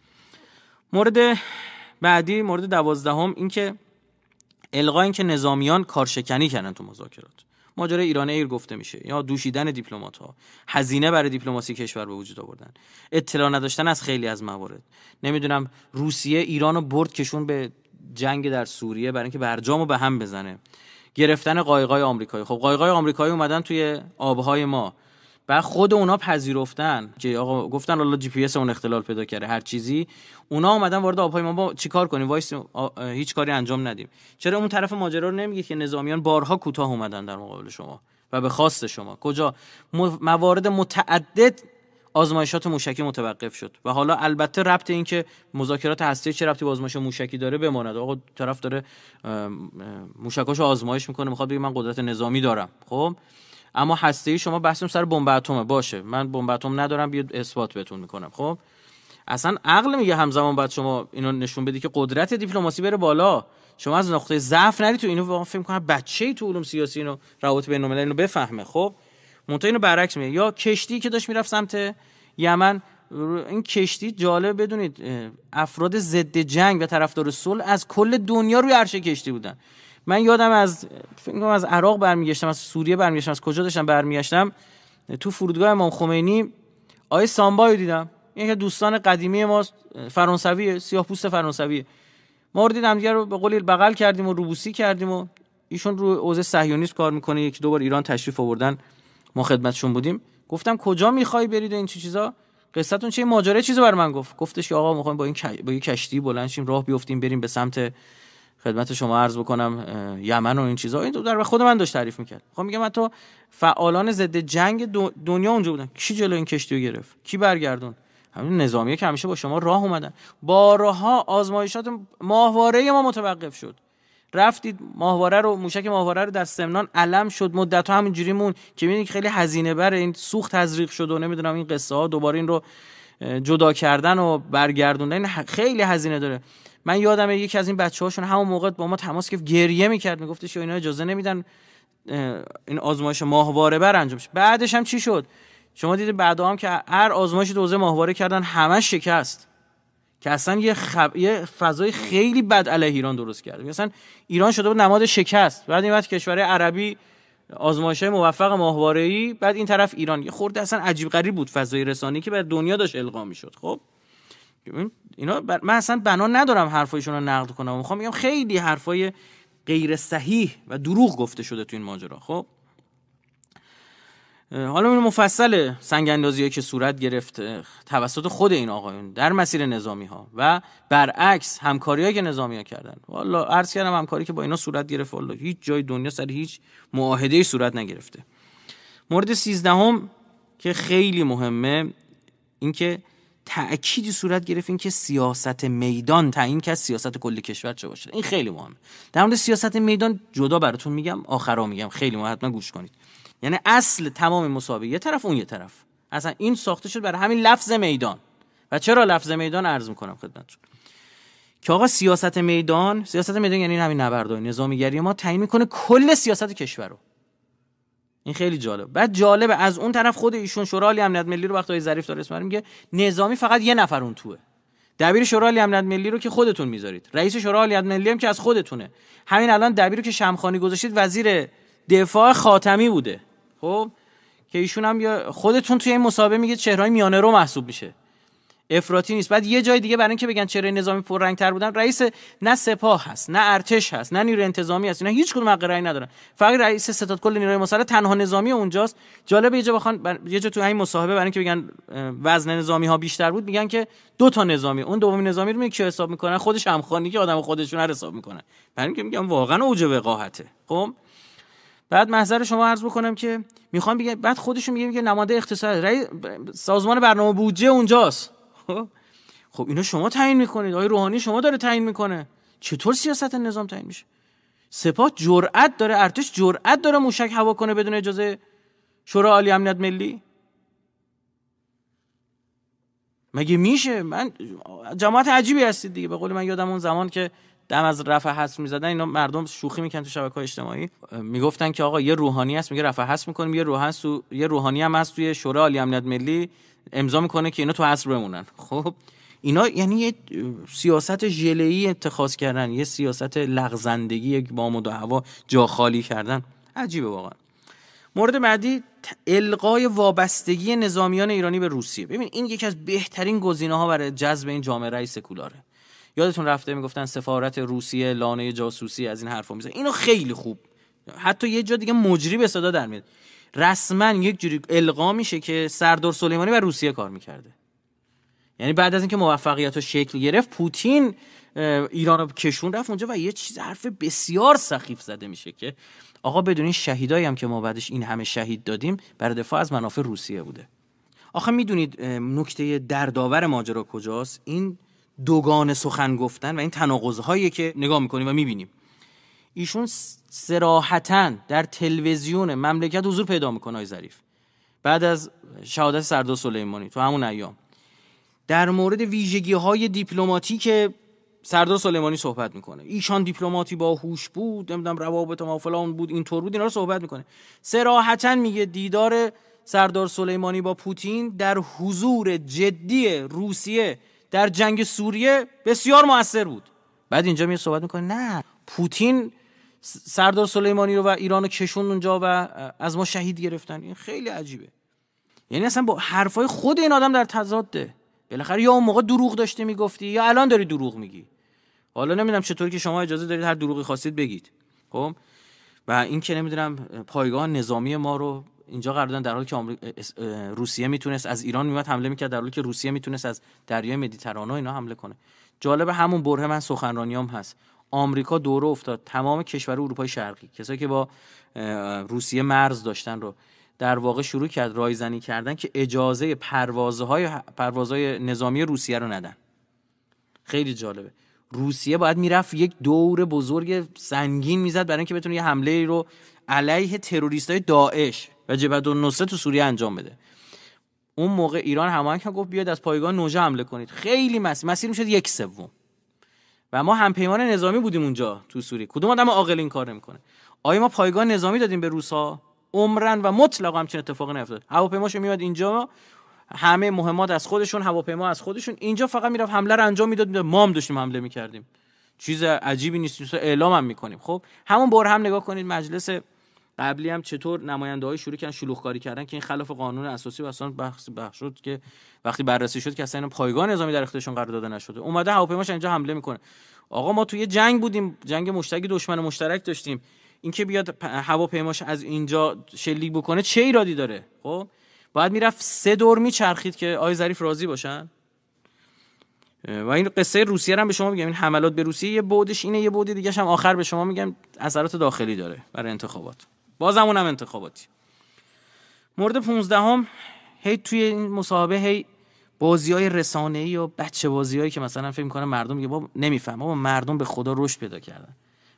[SPEAKER 1] مورد بعدی مورد دوازدهم این الغا که نظامیان کارشکنی کردن تو مذاکرات ماجرای ایران ایر گفته میشه یا دوشیدن دیپلمات ها هزینه برای دیپلماسی کشور به وجود آوردن اطلاع نداشتن از خیلی از موارد نمیدونم روسیه ایرانو برد کشون به جنگ در سوریه برای اینکه برجامو به هم بزنه گرفتن قایقای آمریکایی خب قایقای آمریکایی اومدن توی آبهای ما بعد خود اونا پذیرفتن که آقا گفتن الله جی پی اس اون اختلال پیدا کرده هر چیزی اونا اومدن وارد آبهای ما با چیکار کنیم وایس هیچ کاری انجام ندیم چرا اون طرف ماجرا رو نمیگید که نظامیان بارها کوتاه اومدن در مقابل شما و به خواست شما کجا موارد متعدد آزمایشات موشکی متوقف شد و حالا البته ربط این که مذاکرات هسته چه ربطی به آزمایش موشکی داره بماند آقا طرف داره موشکاشو آزمایش میکنه میخواد بگه من قدرت نظامی دارم خب اما هسته شما بحثم سر بمب اتمه باشه من بمب اتم ندارم بیاد اثبات بهتون میکنم خب اصلا عقل میگه همزمان باید شما اینو نشون بدی که قدرت دیپلماسی بره بالا شما از نقطه ضعف نری تو اینو واقعا فکر کنم بچه تو علوم سیاسی اینو روابط بین الملل اینو بفهمه خب منتها اینو برعکس میگه یا کشتی که داشت میرفت سمت یمن این کشتی جالب بدونید افراد ضد جنگ و طرفدار صلح از کل دنیا روی عرشه کشتی بودن من یادم از فکر از عراق برمیگشتم از سوریه برمیگشتم از کجا داشتم برمیگشتم تو فرودگاه امام خمینی آیه سامبایو دیدم یکی دوستان قدیمی ما فرانسوی سیاه‌پوست فرانسوی ما رو دیدم دیگه رو به قول بغل کردیم و روبوسی کردیم و ایشون رو اوزه صهیونیست کار میکنه یک دو بار ایران تشریف آوردن ما خدمتشون بودیم گفتم کجا میخوای برید این چی چیزا قصتون چه ماجرا چیزو بر من گفت گفتش آقا میخوایم با این با یه کشتی بلند شیم راه بیفتیم بریم به سمت خدمت شما عرض بکنم یمن و این چیزا این در خود من داشت تعریف میکرد خب میگم تو فعالان ضد جنگ دنیا اونجا بودن کی جلو این کشتی گرفت کی برگردون همین نظامیه که همیشه با شما راه اومدن بارها آزمایشات ماهواره ما متوقف شد رفتید ماهواره رو موشک ماهواره رو در سمنان علم شد مدت ها همینجوری مون که میبینید خیلی هزینه بره این سوخت تزریق شد و نمیدونم این قصه ها دوباره این رو جدا کردن و برگردوندن خیلی هزینه داره من یادم یکی از این بچه هاشون همون موقع با ما تماس گرفت گریه میکرد میگفتش اینا اجازه نمیدن این آزمایش ماهواره بر انجام شد بعدش هم چی شد شما دیدید بعدا هم که هر آزمایشی دوزه ماهواره کردن همش شکست که اصلا یه, خب... یه فضای خیلی بد علیه ایران درست کرد مثلا یعنی ایران شده بود نماد شکست بعد این وقت کشور عربی آزمایش موفق ماهواره بعد این طرف ایران یه خورده اصلا عجیب غریب بود فضای رسانی که به دنیا داشت القا میشد خب اینا بر... من اصلا بنا ندارم حرفایشون رو نقد کنم میخوام میگم خیلی حرفای غیر صحیح و دروغ گفته شده تو این ماجرا خب حالا این مفصل سنگ که صورت گرفت توسط خود این آقایون در مسیر نظامی ها و برعکس همکاری که نظامی ها کردن والا عرض کردم همکاری که با اینا صورت گرفت والا هیچ جای دنیا سر هیچ معاهده صورت نگرفته مورد سیزدهم که خیلی مهمه اینکه تأکیدی صورت گرفت این که سیاست میدان تعیین کرد سیاست کل کشور چه باشه این خیلی مهمه در مورد سیاست میدان جدا براتون میگم آخرا میگم خیلی مهم حتما گوش کنید یعنی اصل تمام مسابقه یه طرف اون یه طرف اصلا این ساخته شد برای همین لفظ میدان و چرا لفظ میدان عرض میکنم خدمتتون که آقا سیاست میدان سیاست میدان یعنی همین نبرد نظامیگری ما تعیین میکنه کل سیاست کشور رو این خیلی جالب بعد جالبه از اون طرف خود ایشون شورای امنیت ملی رو وقتی ظریف داره اسم میگه نظامی فقط یه نفر اون توه دبیر شورای امنیت ملی رو که خودتون میذارید رئیس شورای امنیت ملی هم که از خودتونه همین الان دبیر رو که شمخانی گذاشتید وزیر دفاع خاتمی بوده خب که ایشون هم خودتون توی این مسابقه میگه چهرهای میانه رو محسوب میشه افراطی نیست بعد یه جای دیگه برای اینکه بگن چرا نظامی پررنگ تر بودن رئیس نه سپاه هست نه ارتش هست نه نیروی انتظامی هست نه هیچ کدوم حق رأی ندارن فقط رئیس ستاد کل نیروی مسلح تنها نظامی اونجاست جالب یه جا بخوان بر... یه جا تو این مصاحبه برای اینکه بگن وزن نظامی ها بیشتر بود میگن که دو تا نظامی اون دومی نظامی رو میگه که حساب میکنن خودش خانی که آدم خودشون رو حساب میکنن برای اینکه میگم واقعا اوج وقاحته خب بعد محضر شما عرض بکنم که میخوام بگم بعد خودشون میگه میگه نماینده اقتصاد رئیس سازمان برنامه بودجه اونجاست خب, خب اینا شما تعیین میکنید آقای روحانی شما داره تعیین میکنه چطور سیاست نظام تعیین میشه سپاه جرأت داره ارتش جرأت داره موشک هوا کنه بدون اجازه شورا عالی امنیت ملی مگه میشه من جماعت عجیبی هستید دیگه به قول من یادم اون زمان که دم از رفع حس میزدن اینا مردم شوخی میکنن تو شبکه اجتماعی میگفتن که آقا یه روحانی هست میگه رفع حس میکنیم یه یه روحانی هم هست توی شورای عالی امنیت ملی امضا میکنه که اینا تو عصر بمونن خب اینا یعنی یه سیاست ژله‌ای اتخاذ کردن یه سیاست لغزندگی یک بام و هوا جا خالی کردن عجیبه واقعا مورد بعدی القای وابستگی نظامیان ایرانی به روسیه ببین این یکی از بهترین گزینه ها برای جذب این جامعه سکولاره یادتون رفته میگفتن سفارت روسیه لانه جاسوسی از این حرفا میزنه اینو خیلی خوب حتی یه جا دیگه مجری به صدا در میاد رسما یک جوری القا میشه که سردار سلیمانی و روسیه کار میکرده یعنی بعد از اینکه موفقیت شکل گرفت پوتین ایران رو کشون رفت اونجا و یه چیز حرف بسیار سخیف زده میشه که آقا بدونین شهیدایی هم که ما بعدش این همه شهید دادیم برای دفاع از منافع روسیه بوده آخه میدونید نکته دردآور ماجرا کجاست این دوگان سخن گفتن و این تناقض که نگاه میکنیم و میبینیم ایشون سراحتا در تلویزیون مملکت حضور پیدا میکنه آی ظریف بعد از شهادت سردار سلیمانی تو همون ایام در مورد ویژگی های دیپلماتیک سردار سلیمانی صحبت میکنه ایشان دیپلماتی با هوش بود نمیدونم روابط ما فلان بود اینطور بود اینا رو صحبت میکنه سراحتا میگه دیدار سردار سلیمانی با پوتین در حضور جدی روسیه در جنگ سوریه بسیار موثر بود بعد اینجا می صحبت میکنه نه پوتین سردار سلیمانی رو و ایران رو کشوند اونجا و از ما شهید گرفتن این خیلی عجیبه یعنی اصلا با حرفای خود این آدم در تضاده بالاخره یا اون موقع دروغ داشته میگفتی یا الان داری دروغ میگی حالا نمیدونم چطوری که شما اجازه دارید هر دروغی خواستید بگید خب و این که نمیدونم پایگاه نظامی ما رو اینجا قرار دادن در حالی که روسیه میتونست از ایران میومد حمله میکرد در حالی که روسیه میتونست از دریای مدیترانه اینا حمله کنه جالب همون بره من سخنرانیام هست آمریکا دوره افتاد تمام کشور اروپای شرقی کسایی که با روسیه مرز داشتن رو در واقع شروع کرد رایزنی کردن که اجازه پروازهای پروازهای نظامی روسیه رو ندن خیلی جالبه روسیه باید میرفت یک دور بزرگ سنگین میزد برای اینکه بتونه یه حمله رو علیه تروریست های داعش و جبهه النصره تو سوریه انجام بده اون موقع ایران هماهنگ هم گفت بیاد از پایگاه نوژه حمله کنید خیلی مسیر مسیر میشد یک سوم و ما هم پیمان نظامی بودیم اونجا تو سوریه کدوم آدم عاقل این کار نمیکنه آیا ما پایگاه نظامی دادیم به روسا ها عمرن و مطلقا همچین اتفاقی نیفتاد هواپیماشو میاد اینجا همه مهمات از خودشون هواپیما از خودشون اینجا فقط میرفت حمله رو انجام میداد ما هم داشتیم حمله میکردیم چیز عجیبی نیست اعلام هم میکنیم خب همون بار هم نگاه کنید مجلس قبلی هم چطور نماینده های شروع کردن شلوغ کاری کردن که این خلاف قانون اساسی و اصلا بحث بحث شد که وقتی بررسی شد که اصلا این پایگاه نظامی در اختیارشون قرار داده نشده اومده هواپیماش اینجا حمله میکنه آقا ما توی جنگ بودیم جنگ مشترک دشمن مشترک داشتیم اینکه بیاد هواپیماش از اینجا شلیک بکنه چه ایرادی داره خب باید میرفت سه دور میچرخید که آی ظریف راضی باشن و این قصه روسیه هم به شما میگم این حملات به روسیه یه بعدش اینه یه بودی دیگه هم آخر به شما میگم اثرات داخلی داره برای انتخابات بازم اونم انتخاباتی مورد 15 هم هی توی این مصاحبه هی بازی های رسانه ای و بچه بازی هایی که مثلا فکر میکنه مردم میگه بابا نمیفهم مردم به خدا رشد پیدا کردن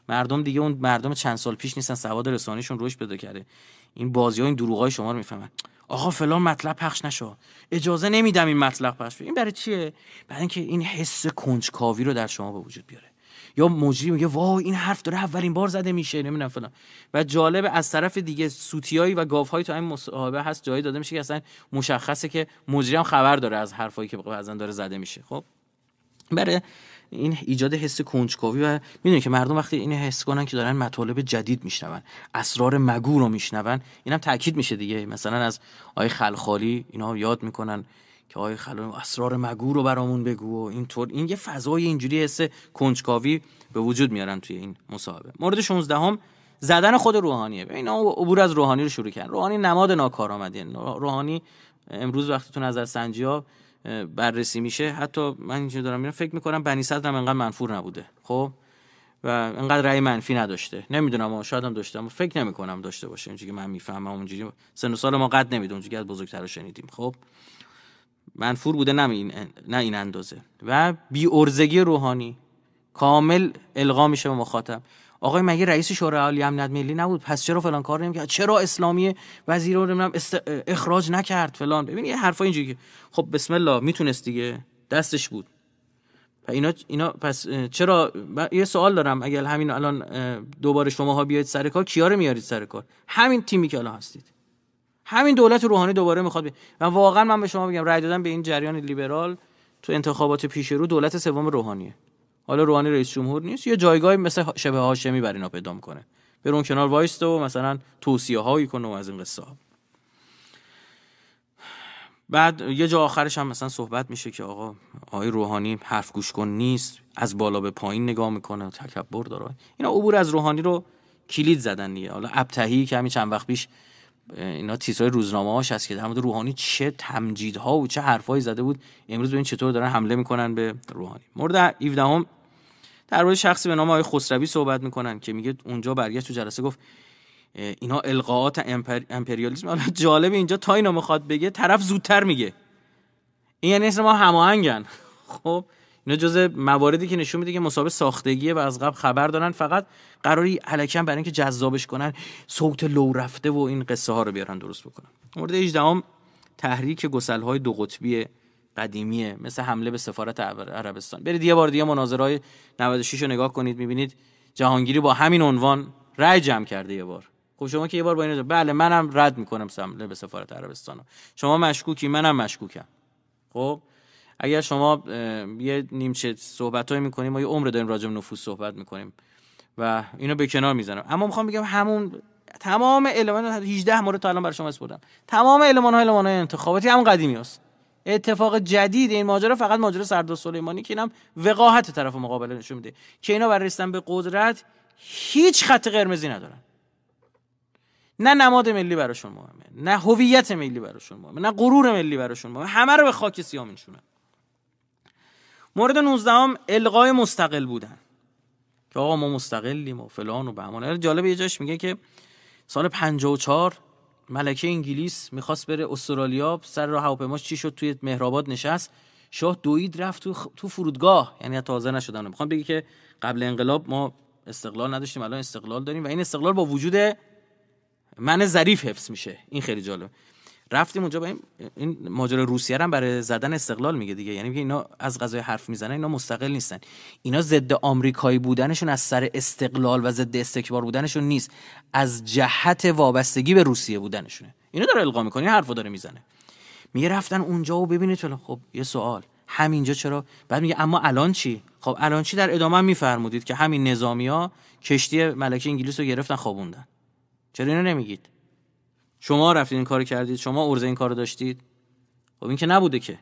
[SPEAKER 1] مردم دیگه اون مردم چند سال پیش نیستن سواد رسانیشون رشد پیدا کرده این بازی ها این دروغ های شما رو میفهمن آقا فلان مطلب پخش نشو اجازه نمیدم این مطلب پخش بشه این برای چیه برای اینکه این حس کنجکاوی رو در شما به وجود بیاره یا مجری میگه وای این حرف داره اولین بار زده میشه نمیدونم فلان و جالب از طرف دیگه سوتیایی و گاوهایی تو این مصاحبه هست جایی داده میشه که اصلا مشخصه که مجری هم خبر داره از حرفایی که بعضن داره زده میشه خب برای بله، این ایجاد حس کنجکاوی و میدونی که مردم وقتی این حس کنن که دارن مطالب جدید میشنون اسرار مگو رو میشنون اینم تاکید میشه دیگه مثلا از آی خلخالی اینا یاد میکنن که آقای اسرار مگو رو برامون بگو و اینطور این یه فضای اینجوری حس کنجکاوی به وجود میارن توی این مصاحبه مورد 16 هم زدن خود روحانیه اینا عبور از روحانی رو شروع کردن روحانی نماد ناکارآمدی روحانی امروز وقتی تو نظر سنجی ها بررسی میشه حتی من اینجا دارم میرم فکر میکنم بنی صدر هم انقدر منفور نبوده خب و انقدر رأی منفی نداشته نمیدونم اما شاید هم داشته اما فکر نمیکنم داشته باشه اینجوری که من میفهمم اونجوری سن و سال ما قد نمیدونم اونجوری از بزرگتر شنیدیم خب منفور بوده نه این, نه این اندازه و بی ارزگی روحانی کامل القا میشه به مخاطب آقای مگه رئیس شورای عالی امنیت ملی نبود پس چرا فلان کار نمیکرد چرا اسلامی وزیر رو اخراج نکرد فلان ببین یه حرفا اینجوری خب بسم الله میتونست دیگه دستش بود اینا اینا پس چرا یه سوال دارم اگر همین الان دوباره شماها بیاید سر کار کیا میارید سر کار همین تیمی که الان هستید همین دولت روحانی دوباره میخواد و واقعا من به شما بگم رای دادن به این جریان لیبرال تو انتخابات پیش رو دولت سوم روحانیه حالا روحانی رئیس جمهور نیست یه جایگاهی مثل شبه هاشمی بر اینا پیدا میکنه بر اون کنار وایست و مثلا توصیه هایی کنه و از این قصه ها بعد یه جا آخرش هم مثلا صحبت میشه که آقا آقای روحانی حرف گوش کن نیست از بالا به پایین نگاه میکنه تکبر داره اینا عبور از روحانی رو کلید زدن دیگه حالا ابتهی که همین چند وقت پیش اینا تیترهای روزنامه هاش هست که در مورد روحانی چه تمجیدها و چه حرفهایی زده بود امروز ببین چطور دارن حمله میکنن به روحانی مورد 17 هم در مورد شخصی به نام آقای خسروی صحبت میکنن که میگه اونجا برگشت تو جلسه گفت اینا القاعات امپر... امپریالیسم حالا جالب اینجا تا اینو میخواد بگه طرف زودتر میگه این یعنی اسم ما هماهنگن خب اینا جزء مواردی که نشون میده که مسابقه ساختگیه و از قبل خبر دارن فقط قراری الکم برای اینکه جذابش کنن صوت لو رفته و این قصه ها رو بیارن درست بکنن مورد 18 تحریک گسل های دو قطبی قدیمیه مثل حمله به سفارت عربستان برید یه بار دیگه مناظرهای 96 رو نگاه کنید میبینید جهانگیری با همین عنوان رأی جمع کرده یه بار خب شما که یه بار با این بله منم رد میکنم حمله به سفارت عربستان شما مشکوکی منم مشکوکم خب اگر شما یه نیمچه های میکنیم ما یه عمر داریم راجع به نفوس صحبت میکنیم و اینو به کنار میزنم اما میخوام بگم همون تمام المان 18 مورد تا الان برای شما اسپردم تمام المان های المان های انتخاباتی هم قدیمی است اتفاق جدید این ماجرا فقط ماجرا سردار سلیمانی که اینم وقاحت طرف مقابل نشون میده که اینا برای رسیدن به قدرت هیچ خط قرمزی ندارن نه نماد ملی براشون مهمه نه هویت ملی براشون مهمه نه غرور ملی براشون مهمه همه رو به خاک سیام میشونن مورد 19 هم القای مستقل بودن که آقا ما مستقلیم و فلان و بهمان آره جالب یه جاش میگه که سال 54 ملکه انگلیس میخواست بره استرالیا سر راه هواپیماش چی شد توی مهرآباد نشست شاه دوید رفت تو, فرودگاه یعنی تازه نشدن میخوام بگی که قبل انقلاب ما استقلال نداشتیم الان استقلال داریم و این استقلال با وجود من ظریف حفظ میشه این خیلی جالبه رفتیم اونجا با این این ماجرا روسیه هم برای زدن استقلال میگه دیگه یعنی اینا از غذای حرف میزنن اینا مستقل نیستن اینا ضد آمریکایی بودنشون از سر استقلال و ضد استکبار بودنشون نیست از جهت وابستگی به روسیه بودنشونه اینو داره القا میکنه حرفو داره میزنه میگه رفتن اونجا و ببینید چلو خب یه سوال همینجا چرا بعد میگه اما الان چی خب الان چی در ادامه میفرمودید که همین نظامی ها کشتی ملکه انگلیس رو گرفتن خوابوندن چرا اینو نمیگید شما رفتید این کار کردید شما ارزه این کار داشتید خب این که نبوده که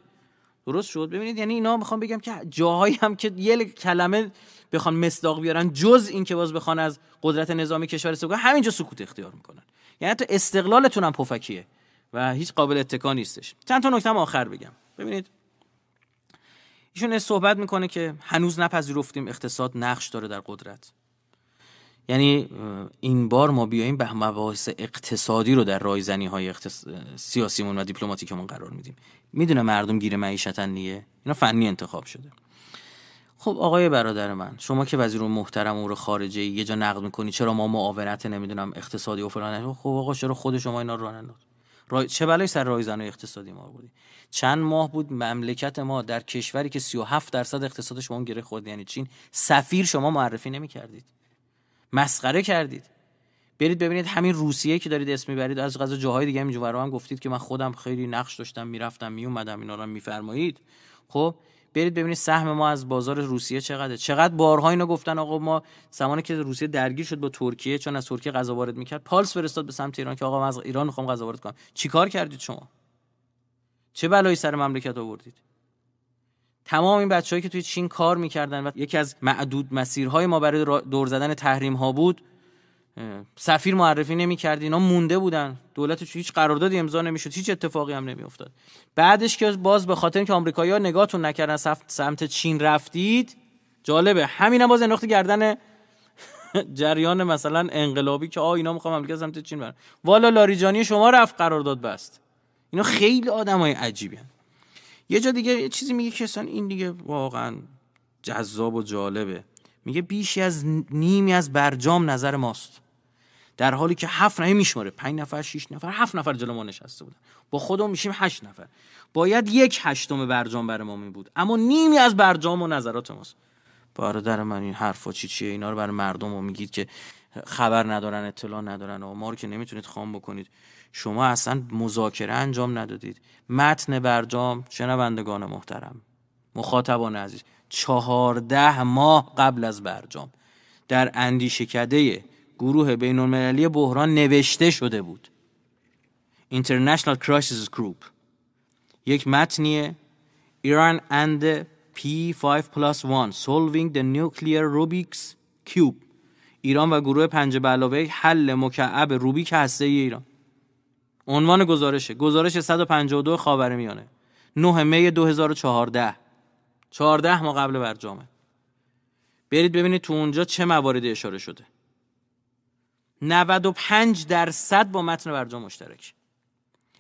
[SPEAKER 1] درست شد ببینید یعنی اینا میخوام بگم که جاهایی هم که یه کلمه بخوان مصداق بیارن جز این که باز بخوان از قدرت نظامی کشور استفاده همینجا سکوت اختیار میکنن یعنی حتی استقلالتون هم پفکیه و هیچ قابل اتکا نیستش چند تا نکته آخر بگم ببینید ایشون صحبت میکنه که هنوز نپذیرفتیم اقتصاد نقش داره در قدرت یعنی این بار ما بیاییم به مباحث اقتصادی رو در رایزنی های اقتص... سیاسیمون و دیپلماتیکمون قرار میدیم میدونه مردم گیر معیشتن نیه؟ اینا فنی انتخاب شده خب آقای برادر من شما که وزیر محترم امور خارجه یه جا نقد میکنی چرا ما معاونت نمیدونم اقتصادی و فلان خب آقا چرا خود شما اینا رو رای... چه بلایی سر رایزن و اقتصادی ما بودی چند ماه بود مملکت ما در کشوری که 37 درصد اقتصادشمون شما گره خورد یعنی چین سفیر شما معرفی نمیکردید مسخره کردید برید ببینید همین روسیه که دارید اسم میبرید از غذا جاهای دیگه همینجور هم گفتید که من خودم خیلی نقش داشتم میرفتم میومدم اینا رو میفرمایید خب برید ببینید سهم ما از بازار روسیه چقدره چقدر بارها اینا گفتن آقا ما زمانی که روسیه درگیر شد با ترکیه چون از ترکیه غذا وارد میکرد پالس فرستاد به سمت ایران که آقا من از ایران میخوام غذا وارد کنم چیکار کردید شما چه بلایی سر مملکت آوردید تمام این بچه‌ای که توی چین کار میکردن و یکی از معدود مسیرهای ما برای دور زدن تحریم ها بود سفیر معرفی نمیکرد اینا مونده بودن دولتش هیچ قراردادی امضا نمیشد هیچ اتفاقی هم نمیافتاد بعدش که باز به خاطر اینکه آمریکایی‌ها نگاهتون نکردن سمت چین رفتید جالبه همینم باز نقطه گردن جریان مثلا انقلابی که آ اینا میخوام امریکا سمت چین برن والا لاریجانی شما رفت قرارداد بست اینا خیلی آدمای عجیبی یه جا دیگه یه چیزی میگه که این دیگه واقعا جذاب و جالبه میگه بیشی از نیمی از برجام نظر ماست در حالی که هفت نفر میشماره پنج نفر شش نفر هفت نفر جلو ما نشسته بودن با خودمون میشیم هشت نفر باید یک هشتم برجام برای ما می بود اما نیمی از برجام و نظرات ماست برادر من این حرفا چی چیه اینا رو برای مردم رو میگید که خبر ندارن اطلاع ندارن و ما که نمیتونید خام بکنید شما اصلا مذاکره انجام ندادید متن برجام شنوندگان محترم مخاطبان عزیز چهارده ماه قبل از برجام در اندیشه کده گروه بین المللی بحران نوشته شده بود International Crisis Group یک متنیه ایران اند P5 plus 1 Solving the Nuclear Rubik's Cube ایران و گروه پنج به حل مکعب روبیک هسته ایران عنوان گزارشه گزارش 152 میانه. 9 می 2014 14 ماه قبل برجامه برید ببینید تو اونجا چه مواردی اشاره شده 95 درصد با متن برجام مشترک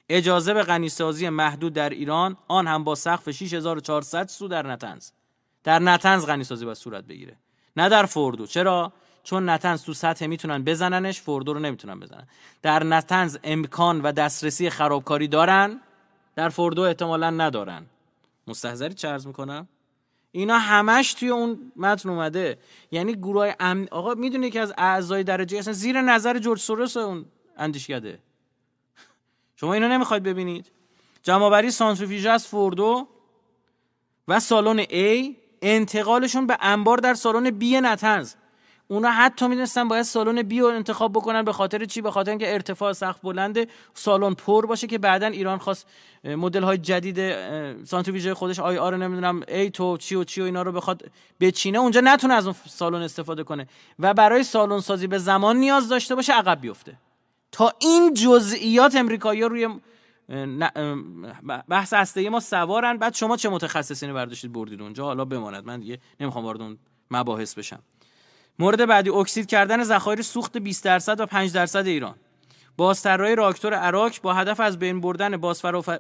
[SPEAKER 1] اجازه به غنیسازی محدود در ایران آن هم با سقف 6400 سو در نتنز در نتنز غنیسازی با صورت بگیره نه در فردو چرا چون نتنز تو سطح میتونن بزننش فوردو رو نمیتونن بزنن در نتنز امکان و دسترسی خرابکاری دارن در فوردو احتمالا ندارن مستحضری چه ارز میکنم اینا همش توی اون متن اومده یعنی گروه امن... آقا میدونی که از اعضای درجه اصلا زیر نظر جورج سورس اون اندیشکده شما اینو نمیخواید ببینید جمعآوری سانتریفیوژ از فوردو و سالن A انتقالشون به انبار در سالن B نتنز اونا حتی میدونستن باید سالن بی انتخاب بکنن به خاطر چی به خاطر اینکه ارتفاع سقف بلند سالن پر باشه که بعدا ایران خواست مدل های جدید سانتریفیوژ خودش آی آر نمیدونم ای تو چی و چی و اینا رو بخواد بچینه اونجا نتونه از اون سالن استفاده کنه و برای سالن سازی به زمان نیاز داشته باشه عقب بیفته تا این جزئیات امریکایی روی بحث هسته ما سوارن بعد شما چه متخصصینی برداشتید بردید اونجا حالا بماند من دیگه نمیخوام وارد اون مباحث بشم مورد بعدی اکسید کردن ذخایر سوخت 20 درصد و 5 درصد ایران بازطراحی راکتور عراک با هدف از بین بردن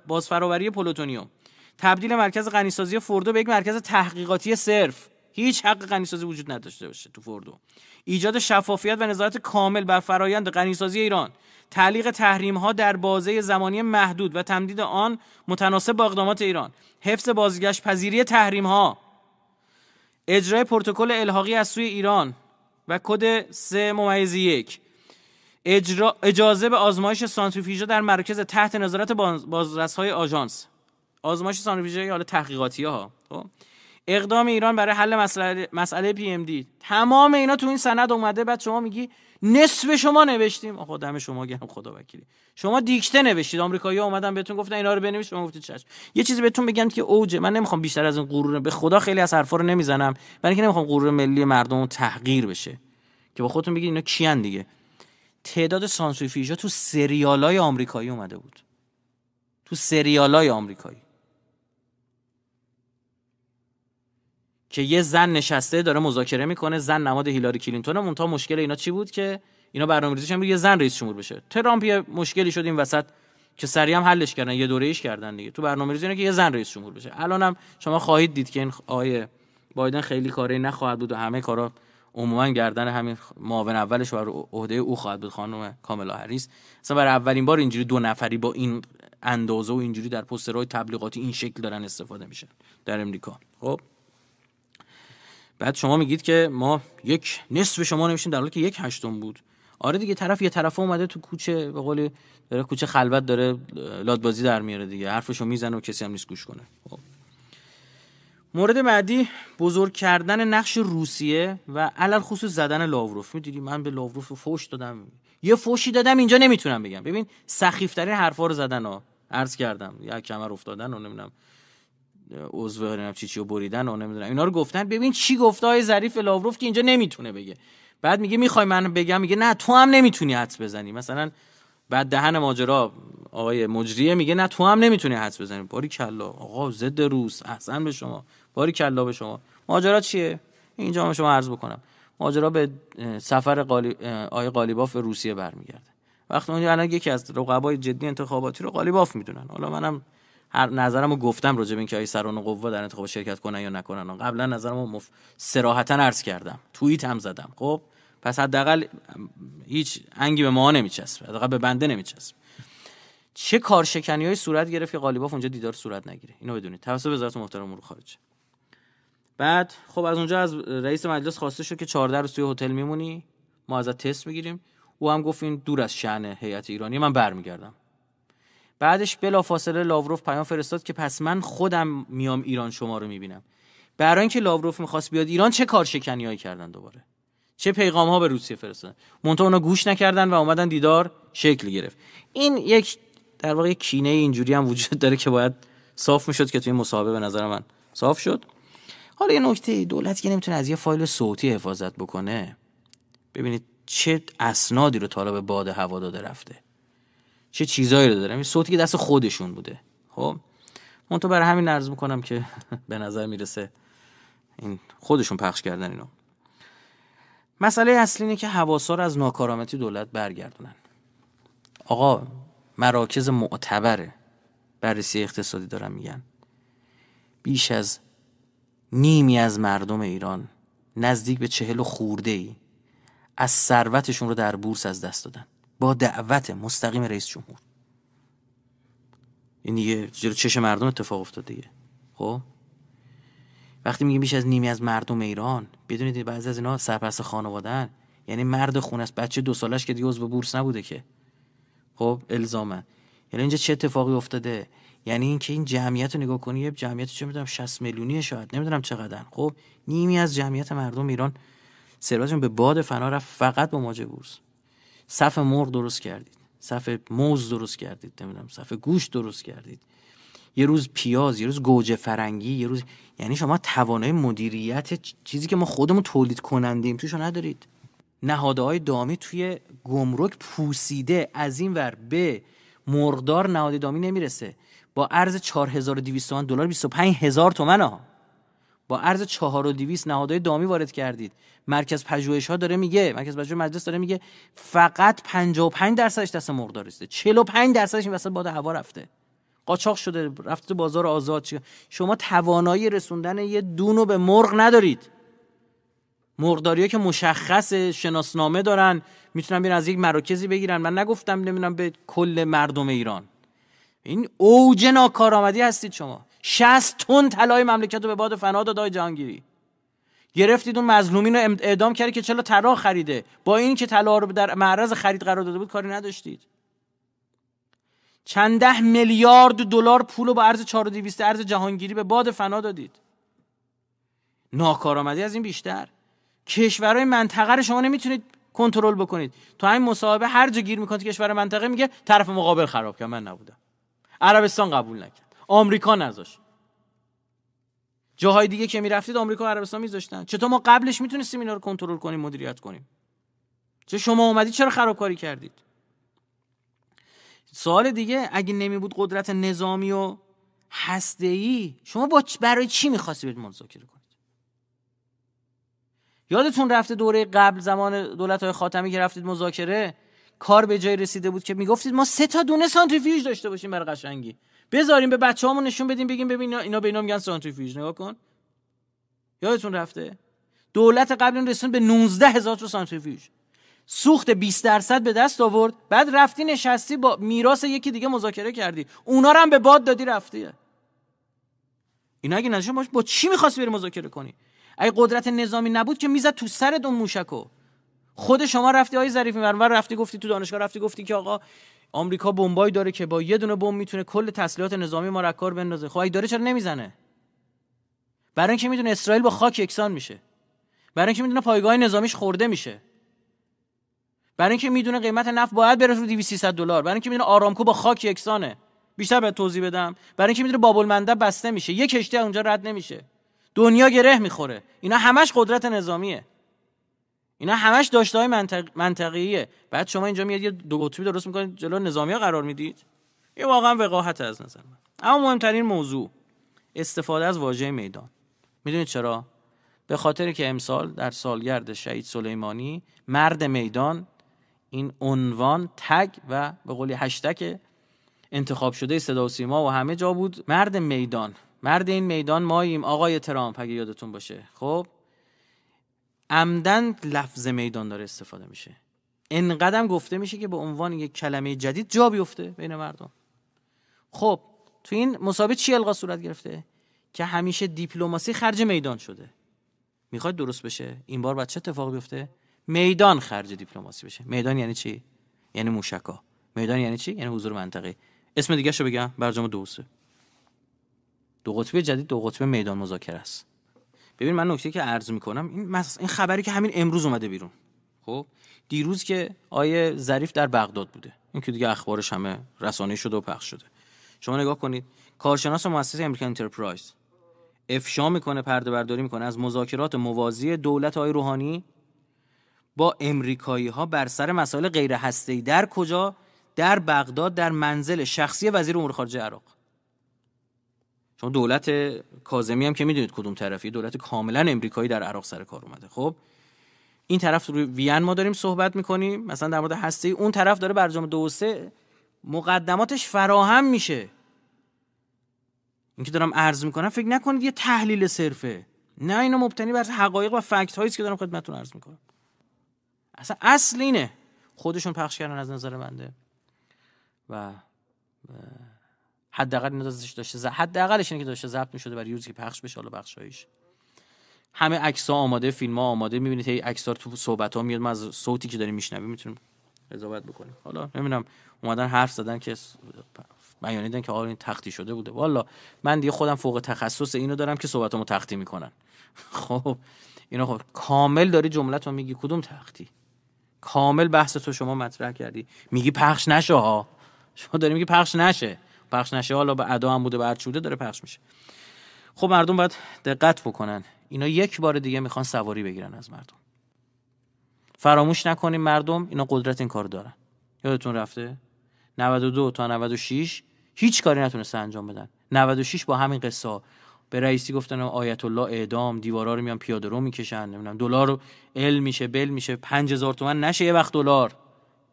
[SPEAKER 1] بازفراوری پلوتونیوم تبدیل مرکز غنیسازی فوردو به یک مرکز تحقیقاتی صرف هیچ حق غنیسازی وجود نداشته باشه تو فوردو ایجاد شفافیت و نظارت کامل بر فرایند غنیسازی ایران تعلیق تحریم ها در بازه زمانی محدود و تمدید آن متناسب با اقدامات ایران حفظ بازگشت پذیری تحریم ها اجرای پروتکل الحاقی از سوی ایران و کد سه ممیز یک اجازه به آزمایش سانتریفیوژا در مرکز تحت نظارت بازرس های آژانس آزمایش سانتریفیوژا حالا تحقیقاتی ها خب. اقدام ایران برای حل مسئله, مسئله پی ام دی تمام اینا تو این سند اومده بعد شما میگی نصف شما نوشتیم آقا دم شما گرم خدا وکیلی شما دیکته نوشتید آمریکایی ها اومدن بهتون گفتن اینا رو بنویس شما گفتید چشم یه چیزی بهتون بگم که اوج من نمیخوام بیشتر از این غرور به خدا خیلی از حرفا رو نمیزنم برای اینکه نمیخوام غرور ملی مردم تحقیر بشه که با خودتون بگید اینا کیان دیگه تعداد سانسوفیجا تو سریالای آمریکایی اومده بود تو سریالای آمریکایی که یه زن نشسته داره مذاکره میکنه زن نماد هیلاری کلینتون تا مشکل اینا چی بود که اینا برنامه‌ریزیش هم یه زن رئیس جمهور بشه ترامپ یه مشکلی شد این وسط که سریع هم حلش کردن یه دوریش کردن دیگه تو برنامه‌ریزی اینا که یه زن رئیس جمهور بشه الانم شما خواهید دید که این آیه بایدن خیلی کاری نخواهد بود و همه کارا عموما گردن همین معاون اولش بر عهده او خواهد بود خانم کاملا هریس مثلا برای اولین بار اینجوری دو نفری با این اندازه و اینجوری در پوسترهای تبلیغاتی این شکل دارن استفاده میشن در امریکا خب بعد شما میگید که ما یک نصف شما نمیشیم در حالی که یک هشتم بود آره دیگه طرف یه طرف اومده تو کوچه به قول داره کوچه خلوت داره لادبازی در میاره دیگه حرفشو میزنه و کسی هم نیست گوش کنه خب. مورد بعدی بزرگ کردن نقش روسیه و علل خصوص زدن لاوروف میدیدی من به لاوروف فوش دادم یه فوشی دادم اینجا نمیتونم بگم ببین سخیفترین حرفا رو زدن ها عرض کردم یا کمر افتادن و نمیدونم عضو آره، نمیدونم چی چی و بریدن و نمیدونم اینا رو گفتن ببین چی گفته های ظریف لاوروف که اینجا نمیتونه بگه بعد میگه میخوای من بگم میگه نه تو هم نمیتونی حدس بزنی مثلا بعد دهن ماجرا آقای مجریه میگه نه تو هم نمیتونی حدس بزنی باری کلا آقا ضد روس احسن به شما باری کلا به شما ماجرا چیه اینجا هم شما عرض بکنم ماجرا به سفر قالی... آقای قالیباف روسیه برمیگرده وقتی اونجا الان یکی از رقبای جدی انتخاباتی رو قالیباف میدونن حالا منم هر نظرمو گفتم راجب اینکه آیا سران قوا در انتخاب شرکت کنن یا نکنن قبلا نظرمو مف... صراحتا عرض کردم توییت هم زدم خب پس حداقل هیچ انگی به ما نمیچسب حداقل به بنده نمیچسب چه کارشکنی های صورت گرفت که قالیباف اونجا دیدار صورت نگیره اینو بدونید توسط وزارت محترم امور خارجه بعد خب از اونجا از رئیس مجلس خواسته شد که 14 روز توی هتل میمونی ما ازت تست میگیریم او هم گفت این دور از شأن هیئت ایرانی من برمیگردم بعدش بلافاصله لاوروف پیام فرستاد که پس من خودم میام ایران شما رو میبینم برای اینکه لاوروف میخواست بیاد ایران چه کار هایی کردن دوباره چه پیغام ها به روسیه فرستادن منتها اونا گوش نکردن و اومدن دیدار شکل گرفت این یک در واقع کینه اینجوری هم وجود داره که باید صاف میشد که توی مصاحبه به نظر من صاف شد حالا یه نکته دولت که نمیتونه از یه فایل صوتی حفاظت بکنه ببینید چه اسنادی رو طالب باد هوا داده رفته چه چیزایی رو دارم این صوتی که دست خودشون بوده خب من تو برای همین عرض میکنم که به نظر میرسه این خودشون پخش کردن اینو مسئله اصلی اینه که حواسا رو از ناکارامتی دولت برگردونن آقا مراکز معتبره بررسی اقتصادی دارن میگن بیش از نیمی از مردم ایران نزدیک به چهل و خورده ای از ثروتشون رو در بورس از دست دادن با دعوت مستقیم رئیس جمهور این دیگه جلو چش مردم اتفاق افتاد دیگه خب وقتی میگیم بیش از نیمی از مردم ایران بدونید بعضی از اینا سرپرست خانوادن یعنی مرد خونه است بچه دو سالش که دیگه عضو بورس نبوده که خب الزاما یعنی اینجا چه اتفاقی افتاده یعنی اینکه این جمعیت رو نگاه کنی یه جمعیت چه میدونم 60 میلیونی شاید نمیدونم چقدر خب نیمی از جمعیت مردم ایران ثروتشون به باد فنا رفت فقط با ماجه بورس صف مرغ درست کردید صف موز درست کردید نمیدونم صف گوش درست کردید یه روز پیاز یه روز گوجه فرنگی یه روز یعنی شما توانای مدیریت چیزی که ما خودمون تولید کنندیم توشو ندارید نهاده های دامی توی گمرک پوسیده از این ور به مرغدار نهاد دامی نمیرسه با ارز 4200 دلار 25000 تومن ها با و دیویس نهادهای دامی وارد کردید مرکز پژوهش ها داره میگه مرکز پژوهش مجلس داره میگه فقط 55 درصدش دست مرغداریسته 45 درصدش این وسط باد هوا رفته قاچاق شده رفته تو بازار آزاد شما توانایی رسوندن یه دونو به مرغ ندارید مرغداری که مشخص شناسنامه دارن میتونن بیرن از یک مراکزی بگیرن من نگفتم نمیدونم به کل مردم ایران این اوج ناکارآمدی هستید شما 60 تن طلای مملکت رو به باد فنا داد جهانگیری گرفتید اون مظلومین رو اعدام کردی که چلا طلا خریده با این که طلا رو در معرض خرید قرار داده بود کاری نداشتید چند ده میلیارد دلار پول رو با ارز 4200 ارز جهانگیری به باد فنا دادید ناکارآمدی از این بیشتر کشورهای منطقه رو شما نمیتونید کنترل بکنید تو این مصاحبه هر جا گیر میکنید کشور منطقه میگه طرف مقابل خراب کرد من نبودم عربستان قبول نکرد آمریکا نذاشت جاهای دیگه که میرفتید آمریکا و عربستان میذاشتن چطور ما قبلش میتونستیم اینا رو کنترل کنیم مدیریت کنیم چه شما اومدی چرا خرابکاری کردید سوال دیگه اگه بود قدرت نظامی و هسته ای شما با برای چی میخواستی برید مذاکره کنید یادتون رفته دوره قبل زمان دولت های خاتمی که رفتید مذاکره کار به جای رسیده بود که میگفتید ما سه تا دونه سانتریفیوژ داشته باشیم برای قشنگی بذاریم به بچه نشون بدیم بگیم ببین اینا به اینا میگن سانتریفیوژ نگاه کن یادتون رفته دولت قبل اون رسون به 19 هزار تا سانتریفیوژ سوخت 20 درصد به دست آورد بعد رفتی نشستی با میراث یکی دیگه مذاکره کردی اونا رو هم به باد دادی رفته اینا اگه باش با چی میخواستی بری مذاکره کنی اگه قدرت نظامی نبود که میزد تو سر اون موشکو خود شما رفتی ظریف ظریفی و رفتی گفتی تو دانشگاه رفتی گفتی که آقا آمریکا بمبایی داره که با یه دونه بمب میتونه کل تسلیحات نظامی ما را کار بندازه خب داره چرا نمیزنه برای اینکه میدونه اسرائیل با خاک یکسان میشه برای اینکه میدونه پایگاه نظامیش خورده میشه برای اینکه میدونه قیمت نفت باید بره رو 2300 دلار برای اینکه میدونه آرامکو با خاک یکسانه بیشتر به توضیح بدم برای اینکه میدونه بابل منده بسته میشه یک کشتی اونجا رد نمیشه دنیا گره میخوره اینا همش قدرت نظامیه اینا همش داشته های منطق... منطقیه بعد شما اینجا میاد یه دو قطبی درست میکنید جلو نظامی ها قرار میدید یه واقعا وقاحت از نظر من اما مهمترین موضوع استفاده از واژه میدان میدونید چرا به خاطر که امسال در سالگرد شهید سلیمانی مرد میدان این عنوان تگ و به قولی هشتک انتخاب شده صدا و سیما و همه جا بود مرد میدان مرد این میدان ماییم آقای ترامپ اگه یادتون باشه خب عمدن لفظ میدان داره استفاده میشه قدم گفته میشه که به عنوان یک کلمه جدید جا بیفته بین مردم خب تو این مسابقه چی الغا صورت گرفته که همیشه دیپلماسی خرج میدان شده میخواد درست بشه این بار بعد چه اتفاق بیفته میدان خرج دیپلماسی بشه میدان یعنی چی یعنی موشکا میدان یعنی چی یعنی حضور منطقه اسم دیگه شو بگم برجام دوسه دو جدید دو قطبه میدان مذاکره است ببین من نکته که عرض میکنم این این خبری که همین امروز اومده بیرون خب دیروز که آیه ظریف در بغداد بوده این که دیگه اخبارش همه رسانه شده و پخش شده شما نگاه کنید کارشناس مؤسسه امریکن انترپرایز افشا میکنه پرده برداری میکنه از مذاکرات موازی دولت های روحانی با امریکایی ها بر سر مسائل غیر در کجا در بغداد در منزل شخصی وزیر امور خارجه عراق چون دولت کاظمی هم که میدونید کدوم طرفی دولت کاملا امریکایی در عراق سر کار اومده خب این طرف روی وین ما داریم صحبت میکنیم مثلا در مورد هسته اون طرف داره برجام دو مقدماتش فراهم میشه اینکه دارم عرض میکنم فکر نکنید یه تحلیل صرفه نه اینا مبتنی بر حقایق و فکت هایی که دارم خدمتتون عرض میکنم اصلا اصل اینه خودشون پخش کردن از نظر بنده و حداقل اینا داشته ز... حداقلش اینه که داشته ضبط می‌شده برای یوزی که پخش بشه حالا بخشایش همه عکس ها آماده فیلم ها آماده می‌بینید هی عکس تو صحبت ها میاد من از صوتی که داریم میشنویم میتونیم قضاوت بکنیم حالا نمیدونم اومدن حرف زدن که بیانیدن که آره این تختی شده بوده والا من دیگه خودم فوق تخصص اینو دارم که صحبتامو تختی میکنن خب اینا خب کامل داری جملتو میگی کدوم تختی کامل بحث تو شما مطرح کردی میگی پخش نشه ها شما داری میگی پخش نشه پخش نشه حالا به ادا هم بوده بعد شده داره پخش میشه خب مردم باید دقت بکنن اینا یک بار دیگه میخوان سواری بگیرن از مردم فراموش نکنیم مردم اینا قدرت این کار دارن یادتون رفته 92 تا 96 هیچ کاری نتونسته انجام بدن 96 با همین قصه به رئیسی گفتن آیت الله اعدام دیوارا رو میان پیاده رو میکشن نمیدونم دلار رو ال میشه بل میشه 5000 تومن نشه یه وقت دلار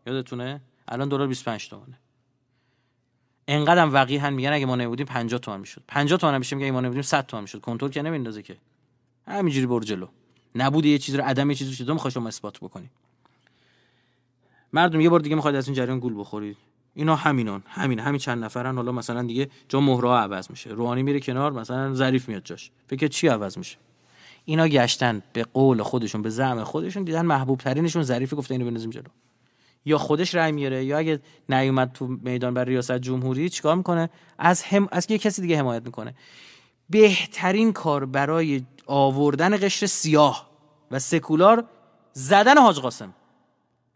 [SPEAKER 1] یادتونه الان دلار 25 تومنه انقدرم هم میگن اگه ما نبودیم 50 تومن میشد 50 تومن میشه میگن اگه ما نبودیم 100 تومن میشد کنترل که نمیندازه که همینجوری برو جلو نبود یه چیزی رو عدم یه چیزی چطور میخوای شما اثبات بکنی مردم یه بار دیگه میخواد از این جریان گول بخورید اینا همینان همین همین چند نفرن حالا مثلا دیگه جا مهرا عوض میشه روانی میره کنار مثلا ظریف میاد جاش فکر چی عوض میشه اینا گشتن به قول خودشون به زعم خودشون دیدن محبوب ترینشون ظریف گفته اینو بنزیم جلو یا خودش رأی میاره یا اگه نیومد تو میدان بر ریاست جمهوری چیکار میکنه از هم از یه کسی دیگه حمایت میکنه بهترین کار برای آوردن قشر سیاه و سکولار زدن حاج قاسم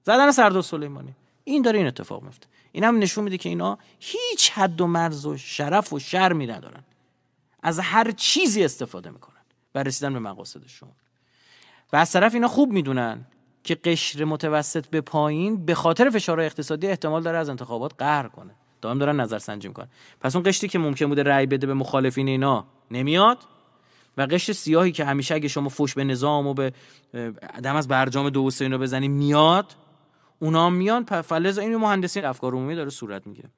[SPEAKER 1] زدن سردار سلیمانی این داره این اتفاق میفته این هم نشون میده که اینا هیچ حد و مرز و شرف و شرمی ندارن از هر چیزی استفاده میکنن و رسیدن به مقاصدشون و از طرف اینا خوب میدونن که قشر متوسط به پایین به خاطر فشار اقتصادی احتمال داره از انتخابات قهر کنه دائم دارن نظر سنجی میکنن پس اون قشری که ممکن بوده رأی بده به مخالفین اینا نمیاد و قشر سیاهی که همیشه اگه شما فوش به نظام و به دم از برجام دو سه رو بزنی میاد اونا میان فلز این مهندسی افکار عمومی داره صورت میگیره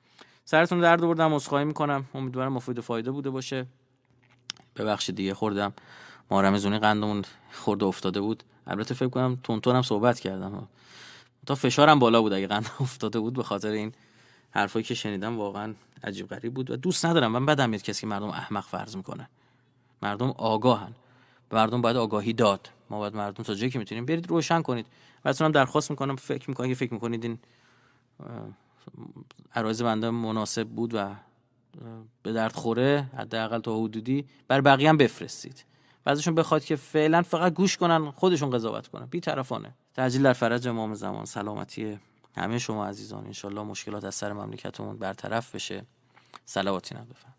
[SPEAKER 1] سرتون درد بردم عذرخواهی میکنم امیدوارم مفید فایده بوده باشه ببخشید دیگه خوردم مارمزونی قندمون خورده افتاده بود البته فکر کنم تون هم صحبت کردم تا فشارم بالا بود اگه قند افتاده بود به خاطر این حرفایی که شنیدم واقعا عجیب غریب بود و دوست ندارم من بدم میاد کسی که مردم احمق فرض میکنه مردم آگاهن مردم باید آگاهی داد ما باید مردم تا جایی که میتونیم برید روشن کنید و درخواست میکنم فکر میکنید که فکر میکنید این عرایز بنده مناسب بود و به درد خوره حداقل تا حدودی بر بقیه هم بفرستید بعضیشون بخواد که فعلا فقط گوش کنن خودشون قضاوت کنن طرفانه تعجیل در فرج امام زمان سلامتی همه شما عزیزان انشالله مشکلات از سر مملکتمون برطرف بشه سلواتی هم بفرم